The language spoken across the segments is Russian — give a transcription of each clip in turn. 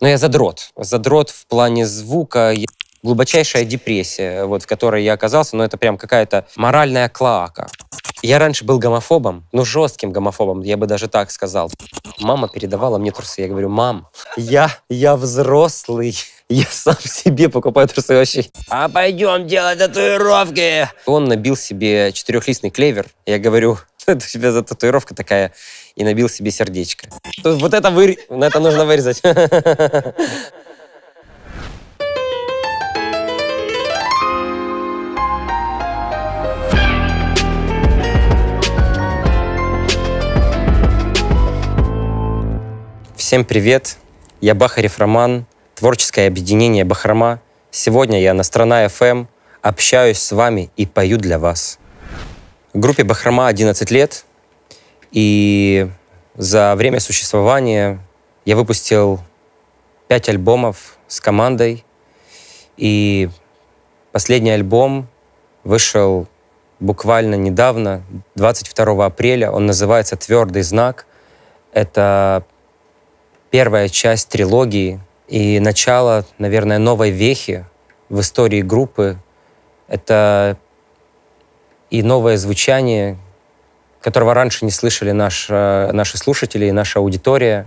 Но ну, я задрот. Задрот в плане звука. Глубочайшая депрессия, вот, в которой я оказался, но это прям какая-то моральная клоака. Я раньше был гомофобом, ну жестким гомофобом, я бы даже так сказал. Мама передавала мне трусы. Я говорю, мам, я, я взрослый. Я сам себе покупаю трусы вообще. А пойдем делать татуировки. Он набил себе четырехлистный клевер. Я говорю, что это у тебя за татуировка такая, и набил себе сердечко. То, вот это вы... На это нужно вырезать. Всем привет! Я Бахарев Роман, творческое объединение «Бахрома». Сегодня я на «Страна ФМ» эм, общаюсь с вами и пою для вас. Группе «Бахрома» 11 лет, и за время существования я выпустил 5 альбомов с командой, и последний альбом вышел буквально недавно, 22 апреля. Он называется «Твердый знак». Это первая часть трилогии и начало, наверное, новой вехи в истории группы. Это и новое звучание, которого раньше не слышали наши э, наши слушатели и наша аудитория.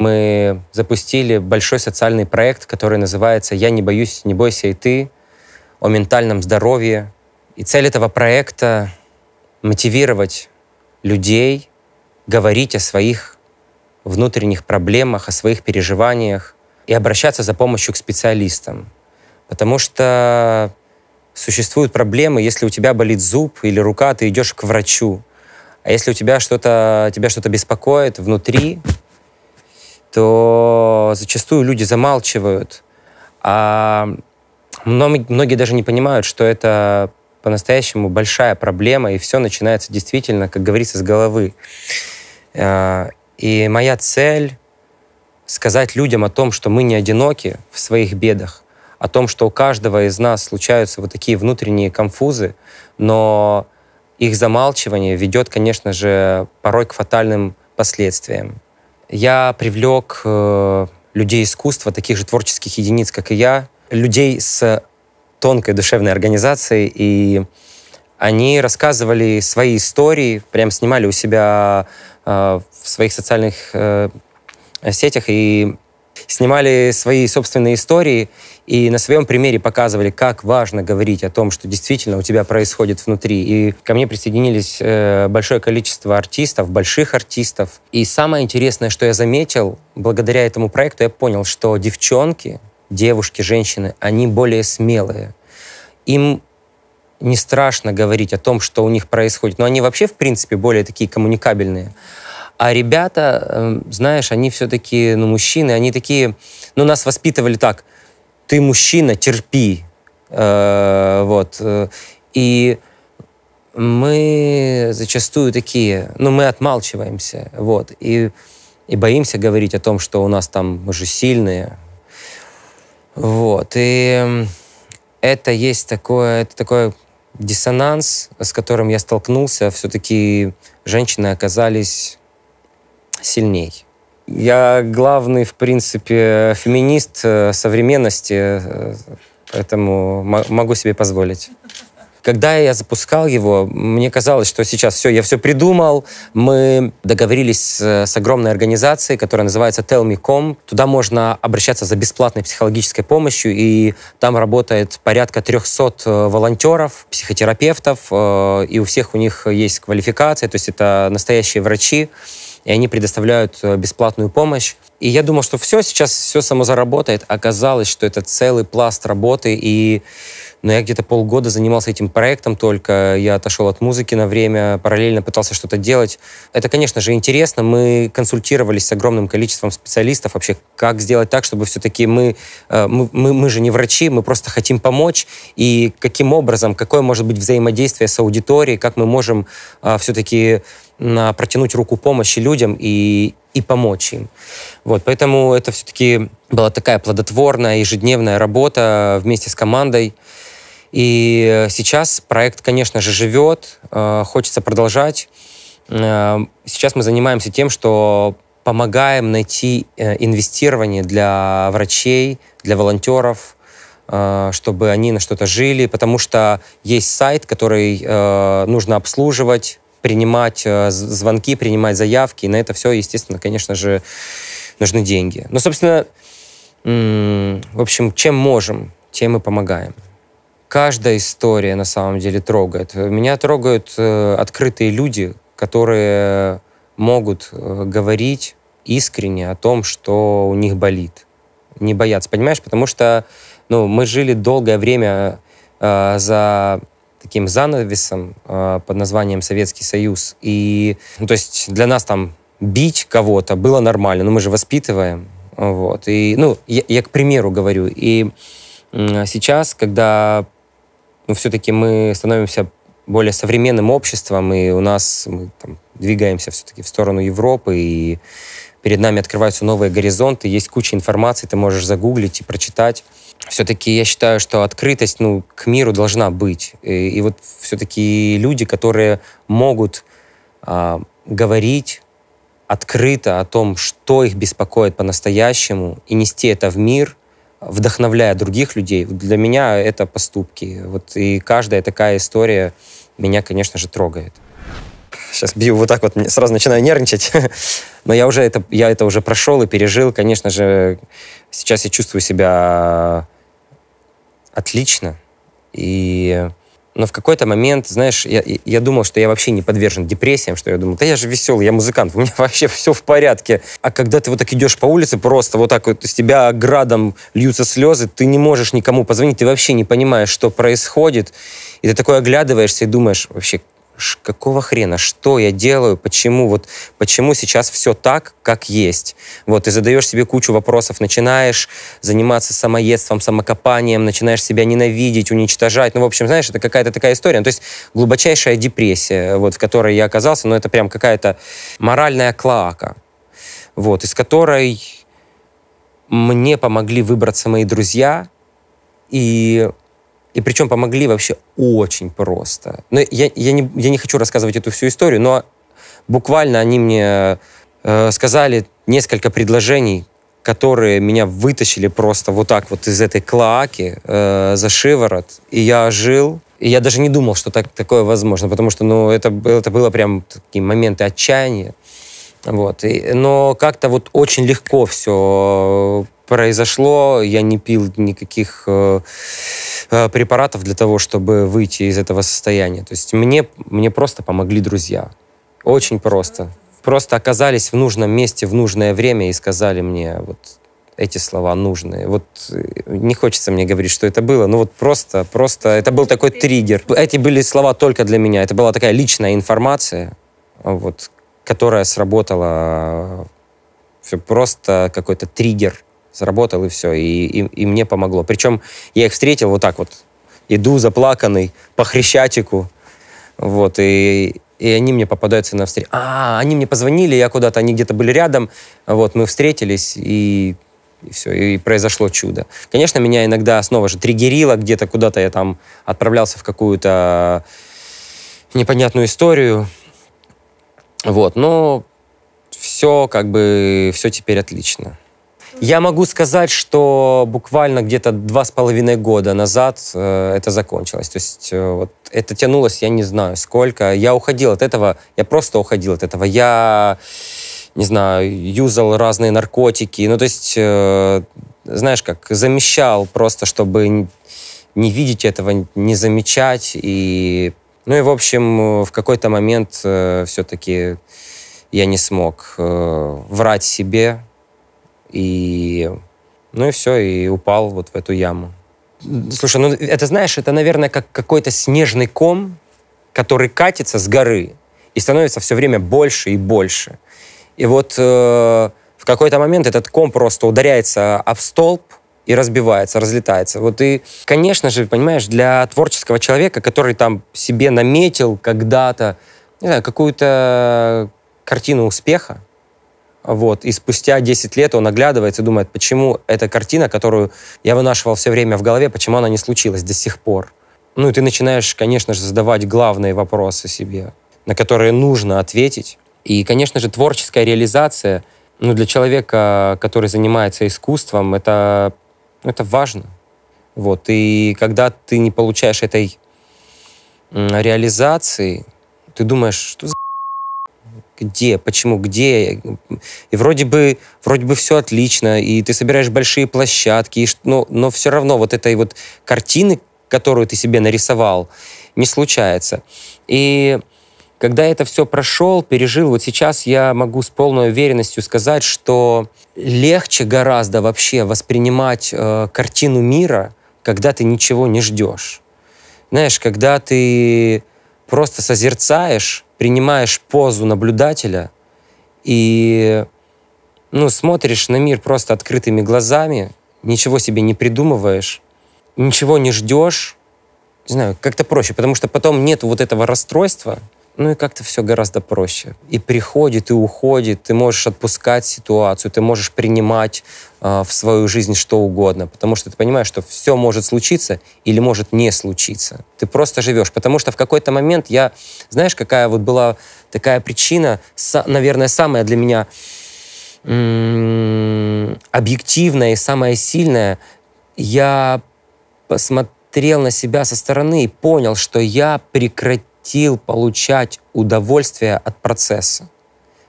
Мы запустили большой социальный проект, который называется «Я не боюсь, не бойся и ты», о ментальном здоровье. И цель этого проекта — мотивировать людей говорить о своих внутренних проблемах, о своих переживаниях и обращаться за помощью к специалистам. Потому что существуют проблемы, если у тебя болит зуб или рука, ты идешь к врачу. А если у тебя что-то, тебя что-то беспокоит внутри, то зачастую люди замалчивают. А многие даже не понимают, что это по-настоящему большая проблема, и все начинается действительно, как говорится, с головы. А, и моя цель — сказать людям о том, что мы не одиноки в своих бедах, о том, что у каждого из нас случаются вот такие внутренние конфузы, но их замалчивание ведет, конечно же, порой к фатальным последствиям. Я привлек э, людей искусства, таких же творческих единиц, как и я, людей с тонкой душевной организацией, и они рассказывали свои истории, прям снимали у себя э, в своих социальных э, сетях и снимали свои собственные истории и на своем примере показывали, как важно говорить о том, что действительно у тебя происходит внутри. И ко мне присоединились э, большое количество артистов, больших артистов. И самое интересное, что я заметил, благодаря этому проекту я понял, что девчонки, девушки, женщины, они более смелые. Им не страшно говорить о том, что у них происходит. Но они вообще, в принципе, более такие коммуникабельные. А ребята, эм, знаешь, они все-таки, ну, мужчины, они такие, ну, нас воспитывали так, ты мужчина, терпи, э, вот. Э, и мы зачастую такие, ну, мы отмалчиваемся, вот, и, и боимся говорить о том, что у нас там, мы же сильные, вот, и эм, это есть такое, это такое диссонанс, с которым я столкнулся, все-таки женщины оказались сильней. Я главный, в принципе, феминист э, современности, э, поэтому могу себе позволить. Когда я запускал его, мне казалось, что сейчас все, я все придумал. Мы договорились с огромной организацией, которая называется Tell.me.com. Туда можно обращаться за бесплатной психологической помощью, и там работает порядка 300 э, волонтеров, психотерапевтов, и у всех у них есть квалификация, то есть это настоящие врачи и они предоставляют э, бесплатную помощь. И я думал, что все, сейчас все само заработает. Оказалось, что это целый пласт работы, и но я где-то полгода занимался этим проектом только, я отошел от музыки на время, параллельно пытался что-то делать. Это, конечно же, интересно, мы консультировались с огромным количеством специалистов вообще, как сделать так, чтобы все-таки мы, э, мы, мы, мы же не врачи, мы просто хотим помочь, и каким образом, какое может быть взаимодействие с аудиторией, как мы можем э, все-таки а, протянуть руку помощи людям и, и помочь им. Вот, поэтому это все-таки была такая плодотворная ежедневная работа вместе с командой. И э, сейчас проект, конечно же, живет, э, хочется продолжать. Э, сейчас мы занимаемся тем, что помогаем найти инвестирование для врачей, для волонтеров, чтобы они на что-то жили, потому что есть сайт, который нужно обслуживать, принимать звонки, принимать заявки, и на это все, естественно, конечно же, нужны деньги. Но, ну, собственно, в общем, чем можем, тем и помогаем каждая история на самом деле трогает. Меня трогают э, открытые люди, которые могут э, говорить искренне о том, что у них болит. Не боятся, понимаешь? Потому что ну, мы жили долгое время э, за таким занавесом э, под названием Советский Союз. И, ну, то есть для нас там бить кого-то было нормально, но мы же воспитываем. Вот. И, ну, я, я к примеру говорю. И сейчас, когда ну, все-таки мы становимся более современным обществом, и у нас мы там, двигаемся все-таки в сторону Европы, и перед нами открываются новые горизонты, есть куча информации, ты можешь загуглить и прочитать. Все-таки я считаю, что открытость ну, к миру должна быть. И, и вот все-таки люди, которые могут а, говорить открыто о том, что их беспокоит по-настоящему, и нести это в мир – вдохновляя других людей, для меня это поступки. Вот и каждая такая история меня, конечно же, трогает. Сейчас бью вот так вот, сразу начинаю нервничать. Но я уже это, я это уже прошел и пережил. Конечно же, сейчас я чувствую себя отлично. И но в какой-то момент, знаешь, я, я думал, что я вообще не подвержен депрессиям, что я думал, да я же веселый, я музыкант, у меня вообще все в порядке. А когда ты вот так идешь по улице, просто вот так вот с тебя градом льются слезы, ты не можешь никому позвонить, ты вообще не понимаешь, что происходит, и ты такой оглядываешься и думаешь, вообще, какого хрена, что я делаю, почему, вот, почему сейчас все так, как есть. Вот, и задаешь себе кучу вопросов, начинаешь заниматься самоедством, самокопанием, начинаешь себя ненавидеть, уничтожать. Ну, в общем, знаешь, это какая-то такая история. Ну, то есть глубочайшая депрессия, вот, в которой я оказался, но ну, это прям какая-то моральная клоака, вот, из которой мне помогли выбраться мои друзья, и и причем помогли вообще очень просто. Но я, я, не, я не хочу рассказывать эту всю историю, но буквально они мне э, сказали несколько предложений, которые меня вытащили просто вот так вот из этой клоаки э, за шиворот. И я ожил. И я даже не думал, что так, такое возможно, потому что ну, это, это было прям такие моменты отчаяния. Вот. И, но как-то вот очень легко все произошло, я не пил никаких э, э, препаратов для того, чтобы выйти из этого состояния. То есть мне, мне просто помогли друзья. Очень просто. Просто оказались в нужном месте в нужное время и сказали мне вот эти слова нужные. Вот э, не хочется мне говорить, что это было, но вот просто, просто это был такой триггер. Эти были слова только для меня. Это была такая личная информация, вот, которая сработала все просто какой-то триггер сработал и все, и, и, и мне помогло. Причем я их встретил вот так вот, иду заплаканный по Хрещатику, вот, и, и они мне попадаются на встречу. А, они мне позвонили, я куда-то, они где-то были рядом, вот, мы встретились, и, и все, и произошло чудо. Конечно, меня иногда снова же триггерило, где-то куда-то я там отправлялся в какую-то непонятную историю, вот, но все как бы, все теперь отлично. Я могу сказать, что буквально где-то два с половиной года назад э, это закончилось. То есть э, вот это тянулось, я не знаю, сколько. Я уходил от этого, я просто уходил от этого. Я, не знаю, юзал разные наркотики. Ну, то есть, э, знаешь, как замещал просто, чтобы не видеть этого, не замечать. И, ну и, в общем, в какой-то момент все-таки я не смог врать себе, и, ну и все, и упал вот в эту яму. Слушай, ну это, знаешь, это, наверное, как какой-то снежный ком, который катится с горы и становится все время больше и больше. И вот э, в какой-то момент этот ком просто ударяется об столб, и разбивается, разлетается. Вот и, конечно же, понимаешь, для творческого человека, который там себе наметил когда-то, не знаю, какую-то картину успеха, вот. И спустя 10 лет он оглядывается и думает, почему эта картина, которую я вынашивал все время в голове, почему она не случилась до сих пор. Ну и ты начинаешь, конечно же, задавать главные вопросы себе, на которые нужно ответить. И, конечно же, творческая реализация ну, для человека, который занимается искусством, это, ну, это важно. Вот. И когда ты не получаешь этой реализации, ты думаешь, что за где, почему, где. И вроде бы, вроде бы все отлично, и ты собираешь большие площадки, и, но, но все равно вот этой вот картины, которую ты себе нарисовал, не случается. И когда это все прошел, пережил, вот сейчас я могу с полной уверенностью сказать, что легче гораздо вообще воспринимать э, картину мира, когда ты ничего не ждешь. Знаешь, когда ты просто созерцаешь принимаешь позу наблюдателя и ну, смотришь на мир просто открытыми глазами, ничего себе не придумываешь, ничего не ждешь, не знаю, как-то проще, потому что потом нет вот этого расстройства, ну и как-то все гораздо проще. И приходит, и уходит, ты можешь отпускать ситуацию, ты можешь принимать э, в свою жизнь что угодно, потому что ты понимаешь, что все может случиться или может не случиться. Ты просто живешь, потому что в какой-то момент я, знаешь, какая вот была такая причина, са, наверное, самая для меня м- объективная и самая сильная, я посмотрел на себя со стороны и понял, что я прекратил запретил получать удовольствие от процесса.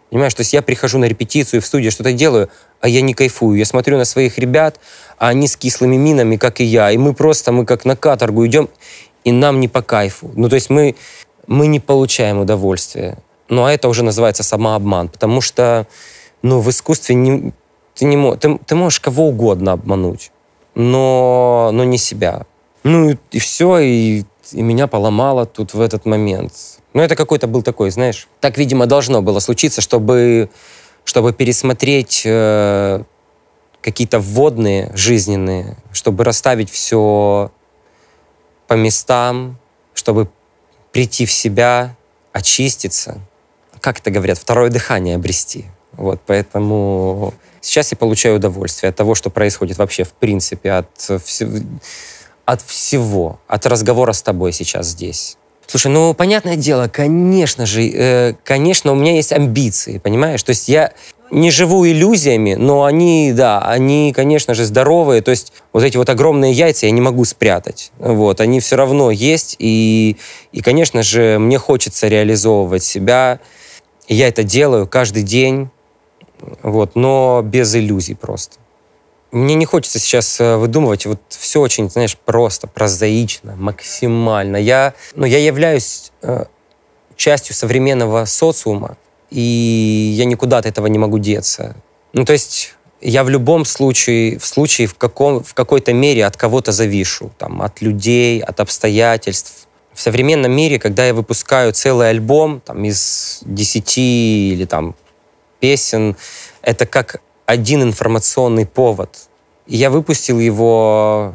Понимаешь, то есть я прихожу на репетицию в студию, что-то делаю, а я не кайфую. Я смотрю на своих ребят, а они с кислыми минами, как и я. И мы просто, мы как на каторгу идем, и нам не по кайфу. Ну, то есть мы, мы не получаем удовольствие. Ну, а это уже называется самообман, потому что, ну, в искусстве не, ты, не, ты, ты можешь кого угодно обмануть, но, но не себя. Ну, и, и все, и и меня поломало тут в этот момент. Но ну, это какой-то был такой, знаешь, так, видимо, должно было случиться, чтобы, чтобы пересмотреть э, какие-то вводные жизненные, чтобы расставить все по местам, чтобы прийти в себя, очиститься. Как это говорят, второе дыхание обрести. Вот, поэтому сейчас я получаю удовольствие от того, что происходит вообще в принципе, от всего от всего, от разговора с тобой сейчас здесь. Слушай, ну понятное дело, конечно же, э, конечно, у меня есть амбиции, понимаешь? То есть я не живу иллюзиями, но они, да, они, конечно же, здоровые. То есть вот эти вот огромные яйца я не могу спрятать. Вот, они все равно есть, и, и конечно же, мне хочется реализовывать себя. И я это делаю каждый день, вот, но без иллюзий просто. Мне не хочется сейчас э, выдумывать. Вот все очень, знаешь, просто, прозаично, максимально. Я, ну, я являюсь э, частью современного социума, и я никуда от этого не могу деться. Ну, то есть я в любом случае, в случае в, каком, в какой-то мере от кого-то завишу, там, от людей, от обстоятельств. В современном мире, когда я выпускаю целый альбом там, из десяти или там, песен, это как один информационный повод. я выпустил его,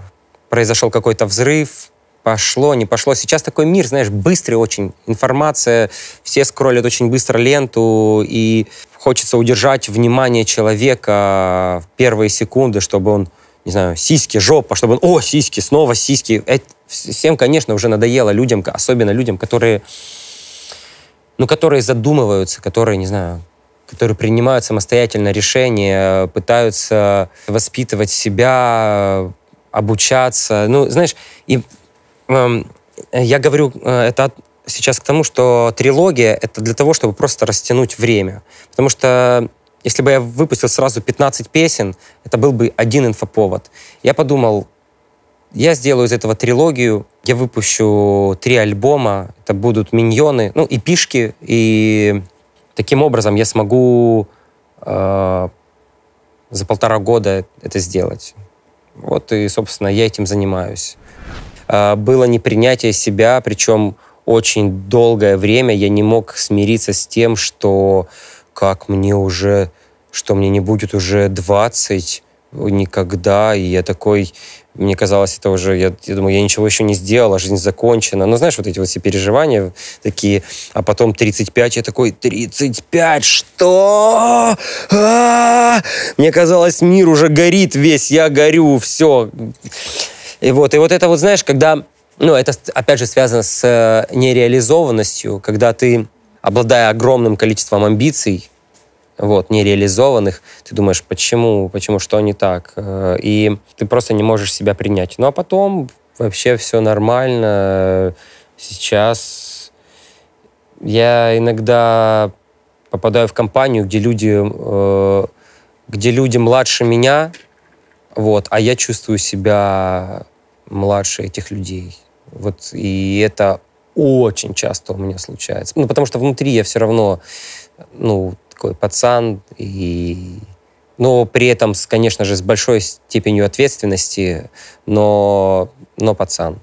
произошел какой-то взрыв, пошло, не пошло. Сейчас такой мир, знаешь, быстрый очень. Информация, все скроллят очень быстро ленту, и хочется удержать внимание человека в первые секунды, чтобы он, не знаю, сиськи, жопа, чтобы он, о, сиськи, снова сиськи. всем, конечно, уже надоело людям, особенно людям, которые, ну, которые задумываются, которые, не знаю, которые принимают самостоятельно решения, пытаются воспитывать себя, обучаться. Ну, знаешь, и э, я говорю э, это от, сейчас к тому, что трилогия — это для того, чтобы просто растянуть время. Потому что если бы я выпустил сразу 15 песен, это был бы один инфоповод. Я подумал, я сделаю из этого трилогию, я выпущу три альбома, это будут миньоны, ну, и пишки, и Таким образом, я смогу э, за полтора года это сделать. Вот и, собственно, я этим занимаюсь. Э, было непринятие себя, причем очень долгое время я не мог смириться с тем, что как мне уже, что мне не будет уже 20, никогда, и я такой, мне казалось, это уже, я, я думаю, я ничего еще не сделала, жизнь закончена. Ну, знаешь, вот эти вот все переживания такие, а потом 35, я такой, 35, что? А-а-а! Мне казалось, мир уже горит весь, я горю, все. И вот, и вот это вот, знаешь, когда, ну, это, опять же, связано с э, нереализованностью, когда ты, обладая огромным количеством амбиций, вот, нереализованных, ты думаешь, почему, почему, что не так? Э, и ты просто не можешь себя принять. Ну а потом вообще все нормально. Сейчас я иногда попадаю в компанию, где люди, э, где люди младше меня, вот, а я чувствую себя младше этих людей. Вот, и это очень часто у меня случается. Ну, потому что внутри я все равно, ну, такой пацан, и... но при этом, конечно же, с большой степенью ответственности, но, но пацан.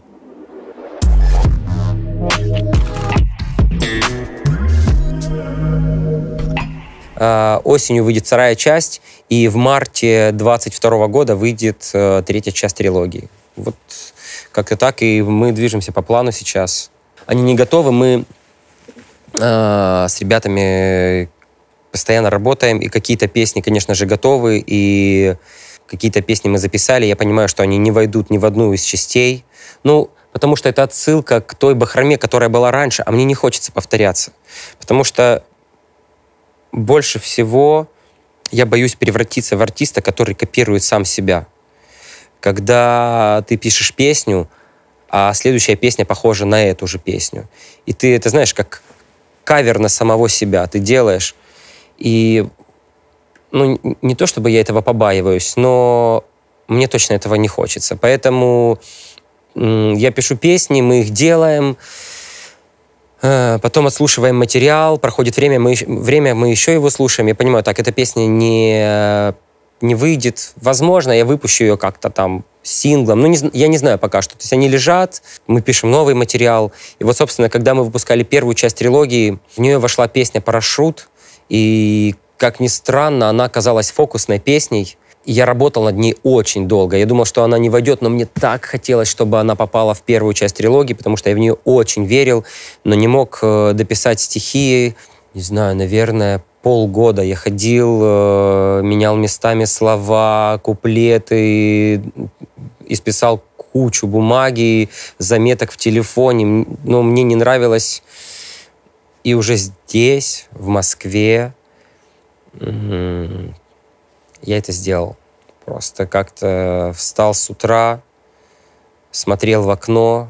А, осенью выйдет вторая часть, и в марте 22 года выйдет э, третья часть трилогии. Вот как-то так, и мы движемся по плану сейчас. Они не готовы, мы э, с ребятами постоянно работаем, и какие-то песни, конечно же, готовы, и какие-то песни мы записали, я понимаю, что они не войдут ни в одну из частей. Ну, потому что это отсылка к той бахроме, которая была раньше, а мне не хочется повторяться. Потому что больше всего я боюсь превратиться в артиста, который копирует сам себя. Когда ты пишешь песню, а следующая песня похожа на эту же песню. И ты это знаешь, как кавер на самого себя. Ты делаешь и ну, не то чтобы я этого побаиваюсь, но мне точно этого не хочется. Поэтому я пишу песни, мы их делаем, э, потом отслушиваем материал, проходит время, мы, время, мы еще его слушаем. Я понимаю, так, эта песня не, не выйдет. Возможно, я выпущу ее как-то там синглом. Ну, не, я не знаю пока что. То есть они лежат, мы пишем новый материал. И вот, собственно, когда мы выпускали первую часть трилогии, в нее вошла песня «Парашют», и, как ни странно, она оказалась фокусной песней. я работал над ней очень долго. Я думал, что она не войдет, но мне так хотелось, чтобы она попала в первую часть трилогии, потому что я в нее очень верил, но не мог э, дописать стихи. Не знаю, наверное, полгода я ходил, э, менял местами слова, куплеты, исписал кучу бумаги, заметок в телефоне. Но ну, мне не нравилось и уже здесь, в Москве, я это сделал. Просто как-то встал с утра, смотрел в окно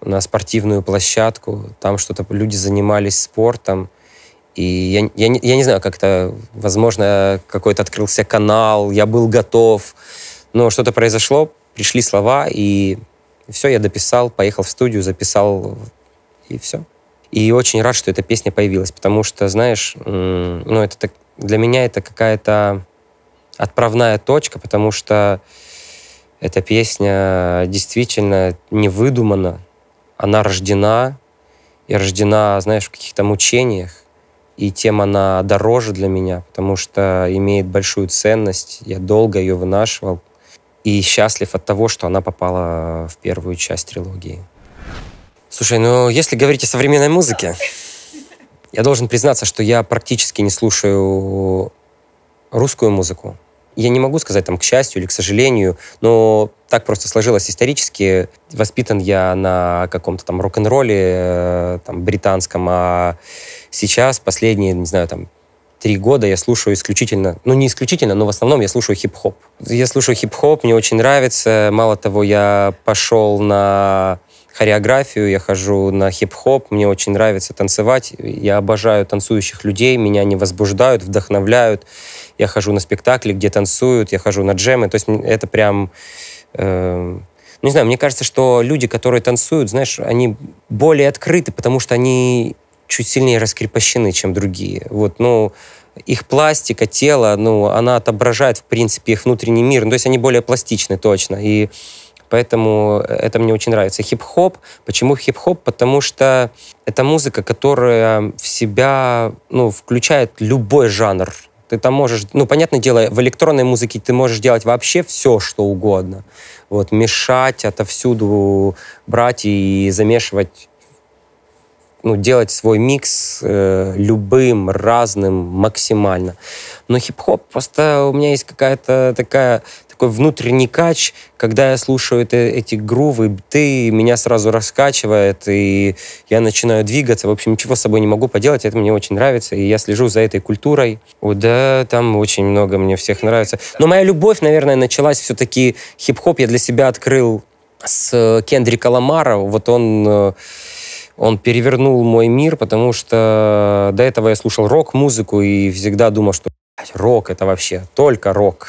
на спортивную площадку, там что-то люди занимались спортом, и я, я, не я не знаю, как-то, возможно, какой-то открылся канал, я был готов, но что-то произошло, пришли слова, и все, я дописал, поехал в студию, записал, и все. И очень рад, что эта песня появилась, потому что, знаешь, ну, это так, для меня это какая-то отправная точка, потому что эта песня действительно не выдумана, она рождена, и рождена, знаешь, в каких-то мучениях, и тем она дороже для меня, потому что имеет большую ценность, я долго ее вынашивал, и счастлив от того, что она попала в первую часть трилогии. Слушай, ну если говорить о современной музыке, я должен признаться, что я практически не слушаю русскую музыку. Я не могу сказать, там, к счастью или к сожалению, но так просто сложилось исторически. Воспитан я на каком-то там рок-н-ролле э, там, британском, а сейчас последние, не знаю, там, три года я слушаю исключительно, ну не исключительно, но в основном я слушаю хип-хоп. Я слушаю хип-хоп, мне очень нравится. Мало того, я пошел на хореографию, я хожу на хип-хоп, мне очень нравится танцевать, я обожаю танцующих людей, меня они возбуждают, вдохновляют, я хожу на спектакли, где танцуют, я хожу на джемы, то есть это прям... Э, не знаю, мне кажется, что люди, которые танцуют, знаешь, они более открыты, потому что они чуть сильнее раскрепощены, чем другие. Вот, ну, их пластика, тело, ну, она отображает, в принципе, их внутренний мир. Ну, то есть они более пластичны, точно. И Поэтому э, это мне очень нравится. Хип-хоп. Почему хип-хоп? Потому что это музыка, которая в себя ну, включает любой жанр. Ты там можешь, ну, понятное дело, в электронной музыке ты можешь делать вообще все, что угодно. Вот, мешать отовсюду, брать и замешивать ну, делать свой микс э, любым, разным, максимально. Но хип-хоп просто у меня есть какая-то такая, такой внутренний кач, когда я слушаю это, эти грувы, биты, меня сразу раскачивает, и я начинаю двигаться. В общем, ничего с собой не могу поделать, это мне очень нравится, и я слежу за этой культурой. О, да, там очень много мне всех нравится. Но моя любовь, наверное, началась все-таки хип-хоп. Я для себя открыл с э, Кендрика Ламара. Вот он э, он перевернул мой мир, потому что до этого я слушал рок-музыку и всегда думал, что рок это вообще только рок.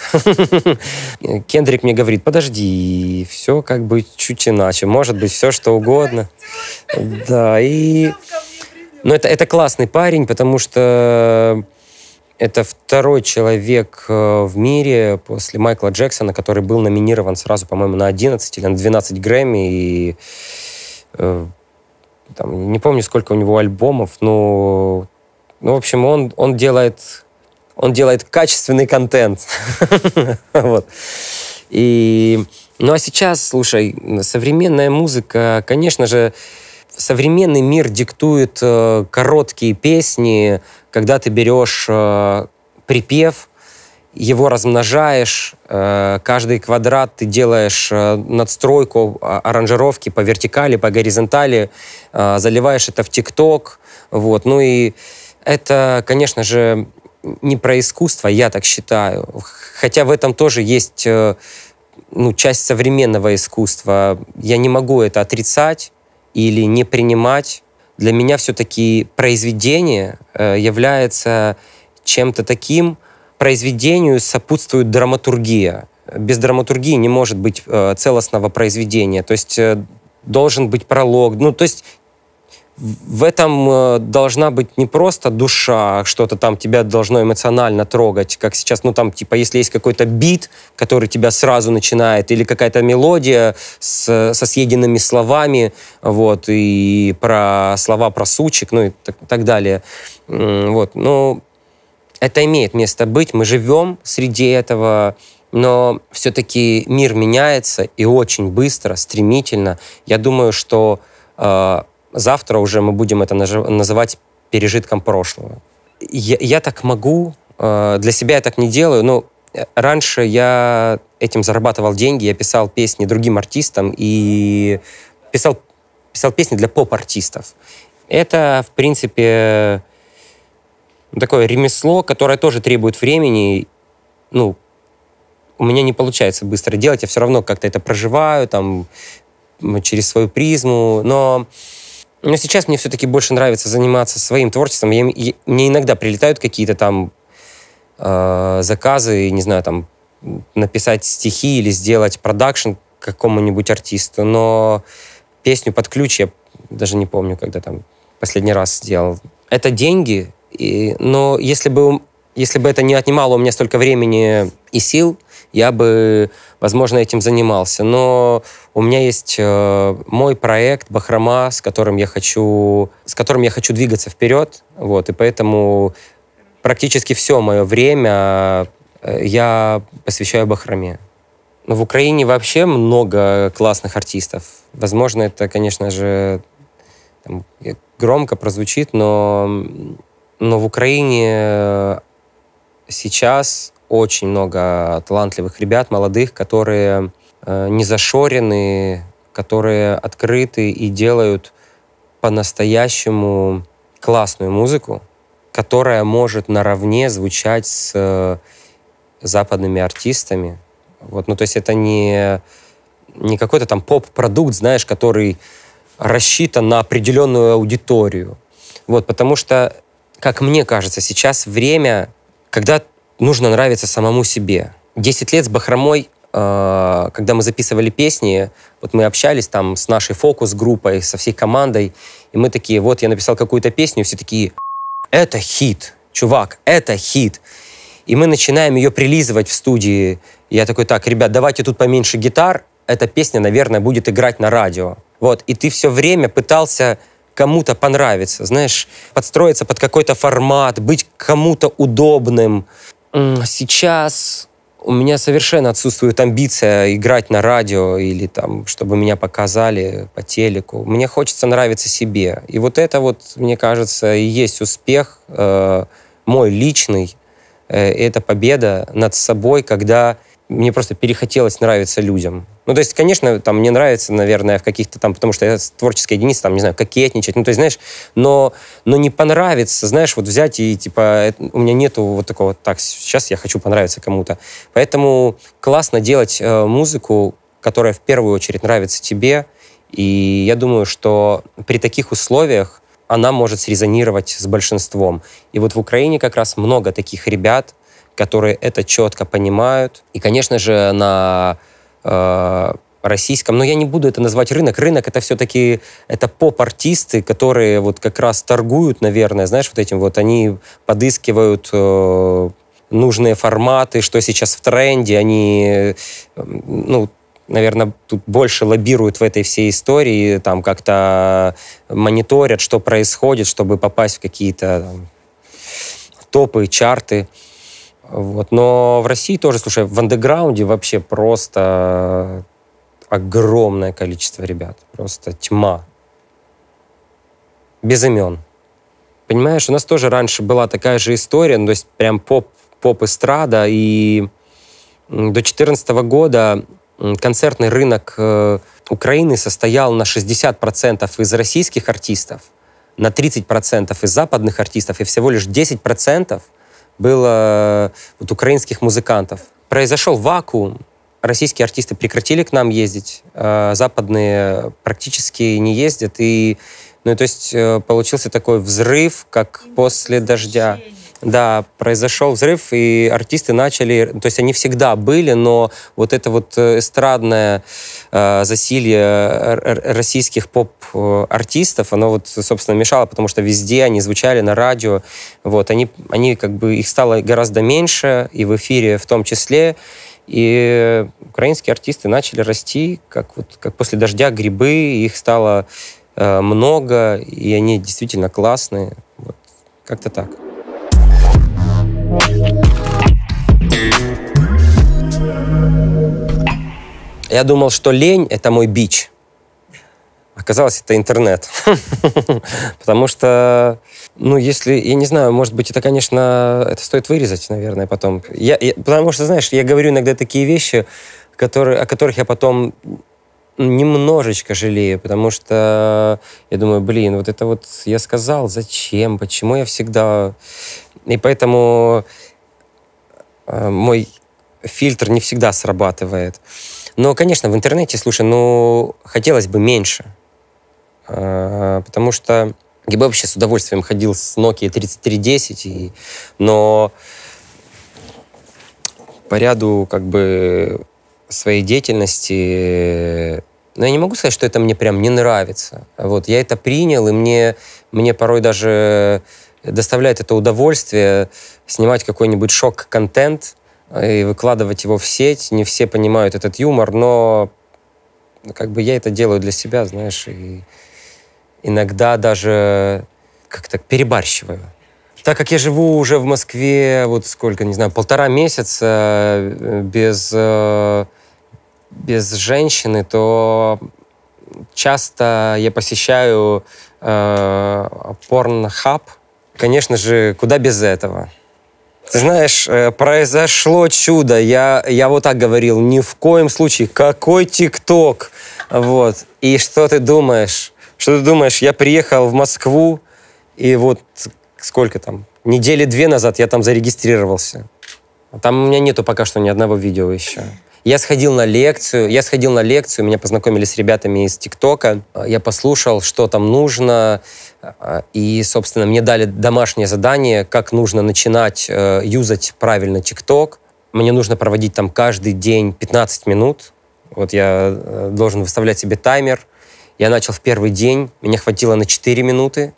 Кендрик мне говорит, подожди, все как бы чуть иначе, может быть все что угодно. Да, и... Но ну, это, это классный парень, потому что это второй человек э, в мире после Майкла Джексона, который был номинирован сразу, по-моему, на 11 или на 12 Грэмми. И, э, там, не помню, сколько у него альбомов, но... Ну, в общем, он, он делает он делает качественный контент. вот. И, ну а сейчас, слушай, современная музыка, конечно же, современный мир диктует э, короткие песни, когда ты берешь э, припев, его размножаешь, э, каждый квадрат ты делаешь э, надстройку а, аранжировки по вертикали, по горизонтали, э, заливаешь это в ТикТок, вот, ну и это, конечно же, не про искусство, я так считаю. Хотя в этом тоже есть э, ну, часть современного искусства. Я не могу это отрицать или не принимать. Для меня все-таки произведение э, является чем-то таким. Произведению сопутствует драматургия. Без драматургии не может быть э, целостного произведения. То есть должен быть пролог. Ну, то есть в этом э, должна быть не просто душа, а что-то там тебя должно эмоционально трогать, как сейчас, ну там, типа, если есть какой-то бит, который тебя сразу начинает, или какая-то мелодия с, со съеденными словами, вот, и про слова про сучек, ну и так, так далее. Вот, ну, это имеет место быть, мы живем среди этого, но все-таки мир меняется и очень быстро, стремительно. Я думаю, что э, Завтра уже мы будем это называть пережитком прошлого. Я, я так могу, э, для себя я так не делаю, но э, раньше я этим зарабатывал деньги, я писал песни другим артистам и писал, писал песни для поп-артистов. Это, в принципе, такое ремесло, которое тоже требует времени. Ну, у меня не получается быстро делать, я все равно как-то это проживаю, там, через свою призму, но но сейчас мне все-таки больше нравится заниматься своим творчеством. Я, я, мне иногда прилетают какие-то там э, заказы, не знаю, там написать стихи или сделать продакшн какому-нибудь артисту, но песню под ключ я даже не помню, когда там последний раз сделал. Это деньги, и, но если бы, если бы это не отнимало у меня столько времени и сил, я бы, возможно, этим занимался. Но у меня есть э, мой проект Бахрома, с которым я хочу, с которым я хочу двигаться вперед, вот, и поэтому практически все мое время э, я посвящаю Бахроме. Но ну, в Украине вообще много классных артистов. Возможно, это, конечно же, там, э, громко прозвучит, но, но в Украине э, сейчас очень много талантливых ребят, молодых, которые э, не зашорены, которые открыты и делают по-настоящему классную музыку, которая может наравне звучать с э, западными артистами. Вот, ну, то есть это не, не какой-то там поп-продукт, знаешь, который рассчитан на определенную аудиторию. Вот, потому что, как мне кажется, сейчас время, когда нужно нравиться самому себе. Десять лет с Бахромой, э, когда мы записывали песни, вот мы общались там с нашей фокус-группой, со всей командой, и мы такие, вот я написал какую-то песню, все такие, это хит, чувак, это хит. И мы начинаем ее прилизывать в студии. я такой, так, ребят, давайте тут поменьше гитар, эта песня, наверное, будет играть на радио. Вот, и ты все время пытался кому-то понравиться, знаешь, подстроиться под какой-то формат, быть кому-то удобным. Сейчас у меня совершенно отсутствует амбиция играть на радио или там, чтобы меня показали по телеку. Мне хочется нравиться себе. И вот это вот, мне кажется, и есть успех э, мой личный. Э, это победа над собой, когда мне просто перехотелось нравиться людям. Ну, то есть, конечно, там мне нравится, наверное, в каких-то там, потому что я творческая единица, там, не знаю, кокетничать, ну, то есть, знаешь, но, но не понравится, знаешь, вот взять и, типа, это, у меня нету вот такого, так, сейчас я хочу понравиться кому-то. Поэтому классно делать э, музыку, которая в первую очередь нравится тебе, и я думаю, что при таких условиях она может срезонировать с большинством. И вот в Украине как раз много таких ребят, которые это четко понимают. И, конечно же, на э, российском, но я не буду это назвать рынок. Рынок это все-таки это поп-артисты, которые вот как раз торгуют, наверное, знаешь, вот этим вот они подыскивают э, нужные форматы, что сейчас в тренде, они, э, ну, наверное, тут больше лоббируют в этой всей истории, там как-то мониторят, что происходит, чтобы попасть в какие-то топы, чарты. Вот. Но в России тоже, слушай, в андеграунде вообще просто огромное количество ребят. Просто тьма. Без имен. Понимаешь, у нас тоже раньше была такая же история, ну, то есть прям поп, поп-эстрада, и до 2014 года концертный рынок э, Украины состоял на 60% из российских артистов, на 30% из западных артистов и всего лишь 10% было э, вот, украинских музыкантов. Произошел вакуум. Российские артисты прекратили к нам ездить, а западные практически не ездят. И, ну, то есть э, получился такой взрыв, как после дождя. Да, произошел взрыв, и артисты начали, то есть они всегда были, но вот это вот э, эстрадное э, засилье э, российских поп-артистов, оно вот, собственно, мешало, потому что везде они звучали на радио, вот, они, они как бы, их стало гораздо меньше, и в эфире в том числе, и украинские артисты начали расти, как, вот, как после дождя грибы, их стало э, много, и они действительно классные. Вот. Как-то так. Я думал, что лень — это мой бич. Оказалось, это интернет. Потому что, ну, если, я не знаю, может быть, это, конечно, это стоит вырезать, наверное, потом. Я, потому что, знаешь, я говорю иногда такие вещи, о которых я потом немножечко жалею, потому что я думаю, блин, вот это вот я сказал, зачем, почему я всегда... И поэтому э, мой фильтр не всегда срабатывает. Но, конечно, в интернете, слушай, ну, хотелось бы меньше. Э, потому что я бы вообще с удовольствием ходил с Nokia 3310, и... но по ряду как бы своей деятельности но я не могу сказать, что это мне прям не нравится. Вот, я это принял, и мне, мне порой даже доставляет это удовольствие снимать какой-нибудь шок-контент э, и выкладывать его в сеть. Не все понимают этот юмор, но как бы я это делаю для себя, знаешь, и иногда даже как-то перебарщиваю. Так как я живу уже в Москве, вот сколько, не знаю, полтора месяца э, без э, без женщины, то часто я посещаю э, порнхаб. Конечно же, куда без этого? Ты знаешь, э, произошло чудо. Я, я вот так говорил, ни в коем случае. Какой ТикТок? Вот. И что ты думаешь? Что ты думаешь? Я приехал в Москву, и вот сколько там? Недели две назад я там зарегистрировался. Там у меня нету пока что ни одного видео еще. Я сходил на лекцию, я сходил на лекцию, меня познакомили с ребятами из ТикТока, я послушал, что там нужно, э, и, собственно, мне дали домашнее задание, как нужно начинать э, юзать правильно ТикТок. Мне нужно проводить там каждый день 15 минут. Вот я э, должен выставлять себе таймер. Я начал в первый день, меня хватило на 4 минуты,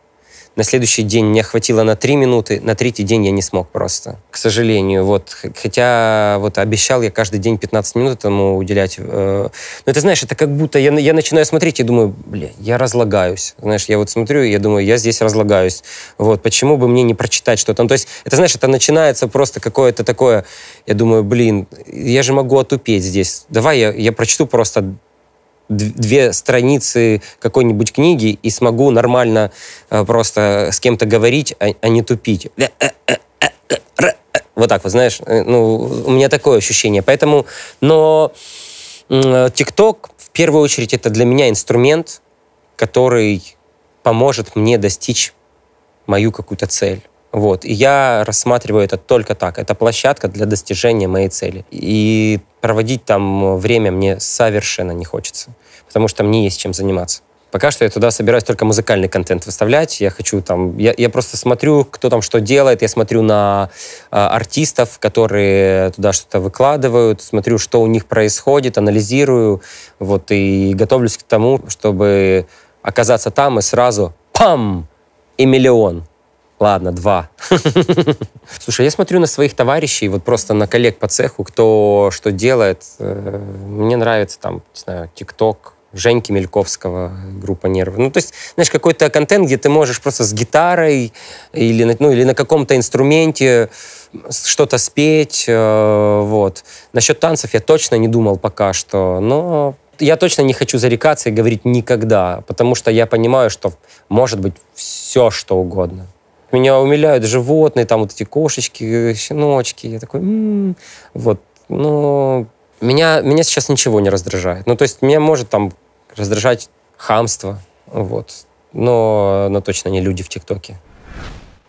на следующий день мне хватило на три минуты, на третий день я не смог просто, к сожалению. Вот, хотя вот обещал я каждый день 15 минут этому уделять. Э, Но ну, это, знаешь, это как будто я, я начинаю смотреть и думаю, блин, я разлагаюсь. Знаешь, я вот смотрю и я думаю, я здесь разлагаюсь. Вот, почему бы мне не прочитать что то То есть, это, знаешь, это начинается просто какое-то такое, я думаю, блин, я же могу отупеть здесь. Давай я, я прочту просто две страницы какой-нибудь книги и смогу нормально э, просто с кем-то говорить, а, а не тупить. Э, э, вот так вот, знаешь, ну, у меня такое ощущение. Поэтому, но TikTok в первую очередь это для меня инструмент, который поможет мне достичь мою какую-то цель. Вот. И я рассматриваю это только так. Это площадка для достижения моей цели. И проводить там э, время мне совершенно не хочется, потому что мне есть чем заниматься. Пока что я туда собираюсь только музыкальный контент выставлять. Я хочу там... Я, я просто смотрю, кто там что делает. Я смотрю на э, артистов, которые туда что-то выкладывают. Смотрю, что у них происходит, анализирую. Вот, и готовлюсь к тому, чтобы оказаться там и сразу пам! И миллион. Ладно, два. Слушай, я смотрю на своих товарищей, вот просто на коллег по цеху, кто что делает. Э, мне нравится там, не знаю, ТикТок, Женьки Мельковского, группа «Нервы». Ну, то есть, знаешь, какой-то контент, где ты можешь просто с гитарой или, ну, или на каком-то инструменте что-то спеть, э, вот. Насчет танцев я точно не думал пока что, но я точно не хочу зарекаться и говорить никогда, потому что я понимаю, что может быть все, что угодно. Меня умиляют животные, там вот эти кошечки, щеночки. Я такой, м-м-м. вот, ну, меня, меня сейчас ничего не раздражает. Ну, то есть меня может там раздражать хамство, вот. Но, но точно не люди в ТикТоке.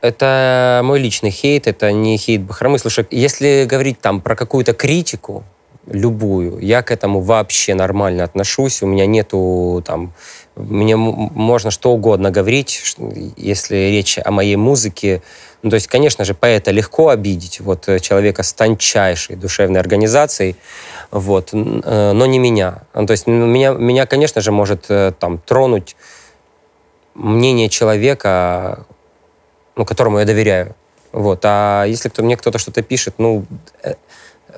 Это мой личный хейт, это не хейт Бахрамы. Слушай, если говорить там про какую-то критику, любую, я к этому вообще нормально отношусь, у меня нету там мне можно что угодно говорить, если речь о моей музыке. Ну, то есть, конечно же, поэта легко обидеть, вот э, человека с тончайшей душевной организацией, вот, э, но не меня. Ну, то есть меня, меня, конечно же, может э, там тронуть мнение человека, ну, которому я доверяю. Вот. А если кто, мне кто-то что-то пишет, ну,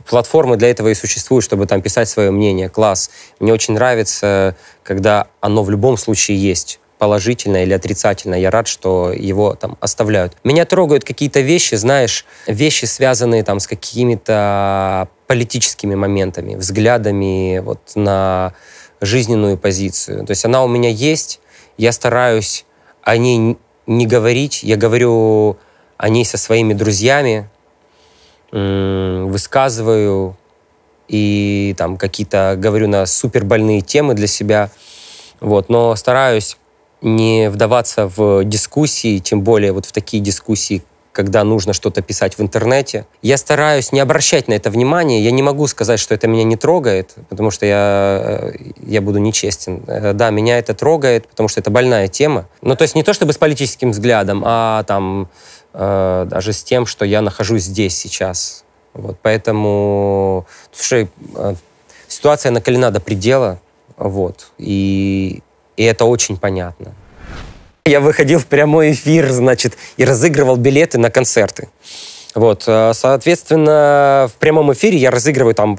платформы для этого и существуют, чтобы там писать свое мнение, класс. Мне очень нравится, когда оно в любом случае есть положительное или отрицательное. Я рад, что его там оставляют. Меня трогают какие-то вещи, знаешь, вещи, связанные там с какими-то политическими моментами, взглядами вот на жизненную позицию. То есть она у меня есть, я стараюсь о ней не говорить, я говорю о ней со своими друзьями, высказываю и там какие-то говорю на супер больные темы для себя. Вот, но стараюсь не вдаваться в дискуссии, тем более вот в такие дискуссии, когда нужно что-то писать в интернете. Я стараюсь не обращать на это внимания. Я не могу сказать, что это меня не трогает, потому что я, э, я буду нечестен. Э, да, меня это трогает, потому что это больная тема. но ну, то есть не то чтобы с политическим взглядом, а там Э, даже с тем, что я нахожусь здесь сейчас. Вот, поэтому, слушай, э, ситуация накалена до предела, вот, и, и это очень понятно. Я выходил в прямой эфир, значит, и разыгрывал билеты на концерты. Вот, э, соответственно, в прямом эфире я разыгрываю там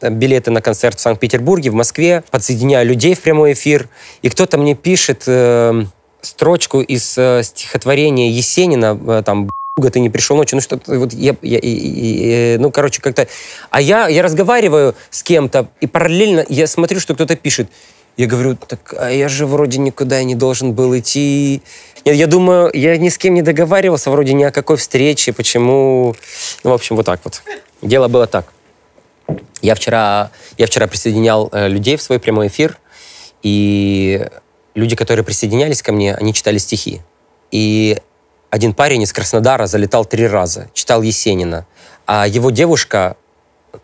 билеты на концерт в Санкт-Петербурге, в Москве, подсоединяю людей в прямой эфир, и кто-то мне пишет, эм, строчку из э, стихотворения Есенина, э, там, «Б***га, ты не пришел ночью», ну что-то, вот я, я и, и, и, э, ну, короче, как-то... А я, я разговариваю с кем-то, и параллельно я смотрю, что кто-то пишет. Я говорю, так а я же вроде никуда не должен был идти. Нет, я думаю, я ни с кем не договаривался, вроде ни о какой встрече, почему... Ну, в общем, вот так вот. Дело было так. Я вчера, я вчера присоединял э, людей в свой прямой эфир, и люди, которые присоединялись ко мне, они читали стихи. И один парень из Краснодара залетал три раза, читал Есенина. А его девушка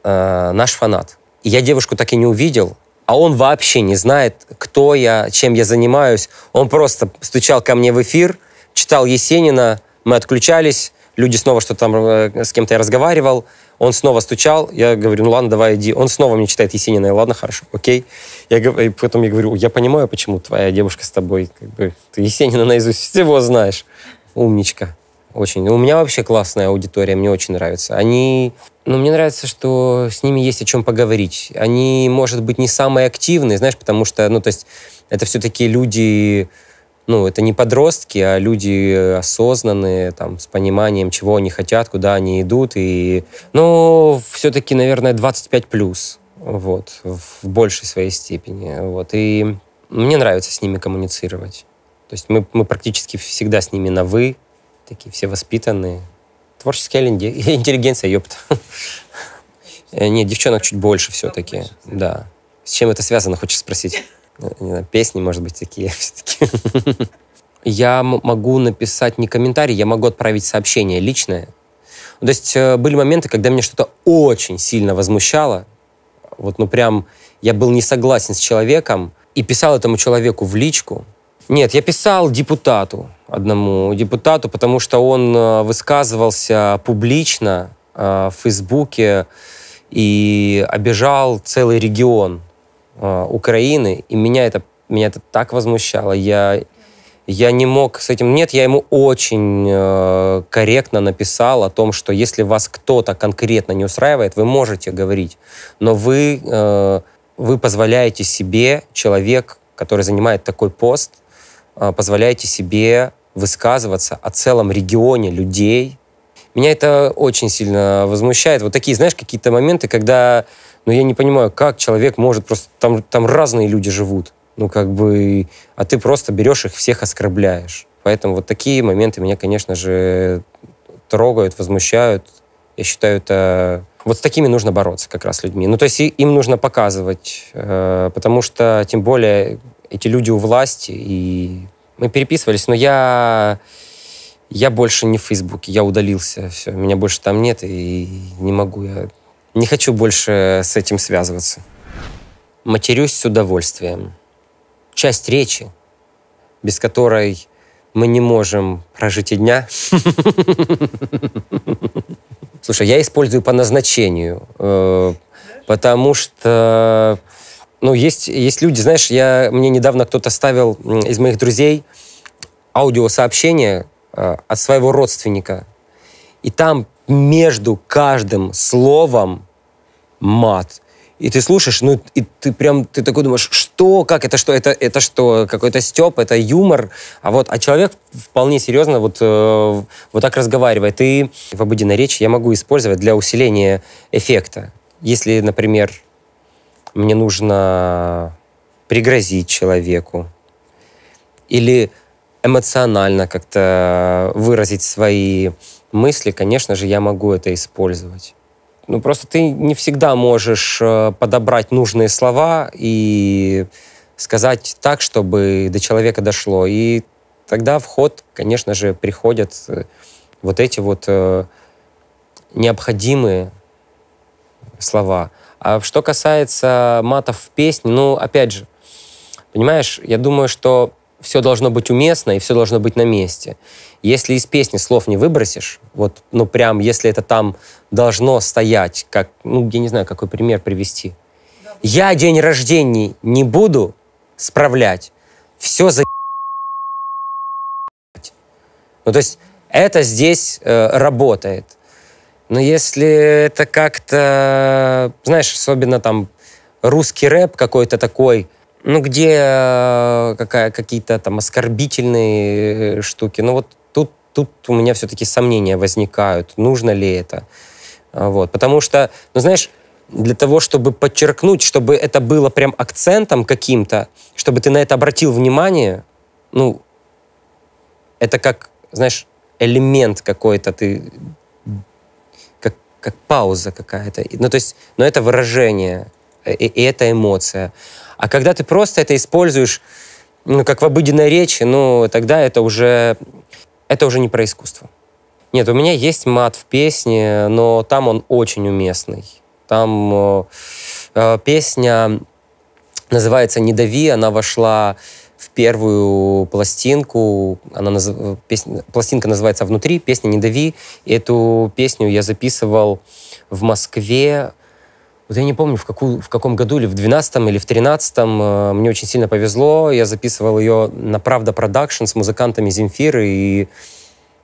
э, наш фанат. И я девушку так и не увидел, а он вообще не знает, кто я, чем я занимаюсь. Он просто стучал ко мне в эфир, читал Есенина, мы отключались, люди снова что-то там э, с кем-то я разговаривал, он снова стучал, я говорю, ну ладно, давай иди. Он снова мне читает Есенина, и ладно, хорошо, окей. Я, и потом я говорю, я понимаю, почему твоя девушка с тобой, как бы, ты Есенина наизусть всего знаешь. Умничка. Очень. У меня вообще классная аудитория, мне очень нравится. Они, ну, мне нравится, что с ними есть о чем поговорить. Они, может быть, не самые активные, знаешь, потому что, ну, то есть, это все-таки люди, ну, это не подростки, а люди осознанные, там, с пониманием, чего они хотят, куда они идут. И, ну, все-таки, наверное, 25 плюс, вот, в большей своей степени. Вот. И мне нравится с ними коммуницировать. То есть мы, мы практически всегда с ними на «вы», такие все воспитанные. Творческая интеллигенция, ёпта. Нет, девчонок чуть больше все-таки, да. С чем это связано, хочешь спросить? не знаю, песни, может быть, такие все-таки. Я могу написать не комментарий, я могу отправить сообщение личное. То есть э, были моменты, когда меня что-то очень сильно возмущало. Вот, ну прям, я был не согласен с человеком и писал этому человеку в личку. Нет, я писал депутату, одному депутату, потому что он э, высказывался публично э, в Фейсбуке и обижал целый регион а, Украины, и меня это, меня это так возмущало. Я, я не мог с этим... Нет, я ему очень э, корректно написал о том, что если вас кто-то конкретно не устраивает, вы можете говорить, но вы, э, вы позволяете себе, человек, который занимает такой пост, э, позволяете себе высказываться о целом регионе людей. Меня это очень сильно возмущает. Вот такие, знаешь, какие-то моменты, когда но я не понимаю, как человек может просто... Там, там разные люди живут. Ну, как бы... А ты просто берешь их, всех оскорбляешь. Поэтому вот такие моменты меня, конечно же, трогают, возмущают. Я считаю, это... Вот с такими нужно бороться как раз людьми. Ну, то есть им нужно показывать, э, потому что, тем более, эти люди у власти, и мы переписывались, но я... Я больше не в Фейсбуке, я удалился, все, меня больше там нет, и не могу я не хочу больше с этим связываться. Матерюсь с удовольствием. Часть речи, без которой мы не можем прожить и дня. Слушай, я использую по назначению, э, потому что ну, есть, есть люди, знаешь, я, мне недавно кто-то ставил из моих друзей аудиосообщение э, от своего родственника. И там между каждым словом мат. И ты слушаешь, ну, и ты прям, ты такой думаешь, что, как это что, это, это что, какой-то степ, это юмор. А вот, а человек вполне серьезно вот, э, вот так разговаривает. И в обыденной речи я могу использовать для усиления эффекта. Если, например, мне нужно пригрозить человеку или эмоционально как-то выразить свои мысли, конечно же, я могу это использовать. Ну, просто ты не всегда можешь э, подобрать нужные слова и сказать так, чтобы до человека дошло. И тогда в ход, конечно же, приходят э, вот эти вот э, необходимые слова. А что касается матов в песне, ну, опять же, понимаешь, я думаю, что все должно быть уместно и все должно быть на месте. Если из песни слов не выбросишь, вот, ну прям, если это там должно стоять, как, ну, я не знаю, какой пример привести. Я день рождения не буду справлять. Все за... Ну, то есть это здесь э, работает. Но если это как-то, знаешь, особенно там русский рэп какой-то такой, ну, где э, какая, какие-то там оскорбительные э, штуки. Ну, вот тут, тут у меня все-таки сомнения возникают, нужно ли это. А, вот. Потому что, ну, знаешь, для того, чтобы подчеркнуть, чтобы это было прям акцентом каким-то, чтобы ты на это обратил внимание, ну, это как, знаешь, элемент какой-то, ты как, как пауза какая-то. Ну, то есть, ну, это выражение, э, и, и это эмоция. А когда ты просто это используешь, ну, как в обыденной речи, ну, тогда это уже, это уже не про искусство. Нет, у меня есть мат в песне, но там он очень уместный. Там э, э песня называется «Не дави», она вошла в первую пластинку. Она наз... песня... Пластинка называется «Внутри», песня «Не дави». Эту песню я записывал в Москве вот я не помню, в, какую, в каком году, или в 12-м, или в 13-м, э, мне очень сильно повезло, я записывал ее на «Правда продакшн» с музыкантами Земфиры, и,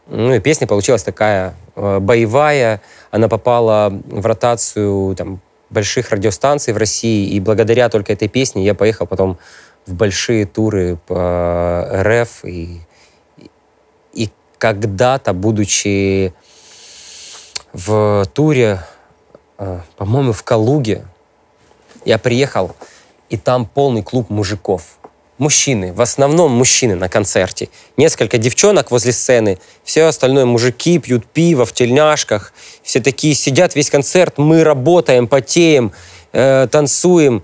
ну, и песня получилась такая э, боевая, она попала в ротацию там, больших радиостанций в России, и благодаря только этой песне я поехал потом в большие туры по РФ, и, и когда-то, будучи в туре Э, по-моему, в Калуге я приехал, и там полный клуб мужиков. Мужчины, в основном мужчины на концерте. Несколько девчонок возле сцены, все остальное мужики пьют пиво в тельняшках. Все такие сидят весь концерт, мы работаем, потеем, э, танцуем.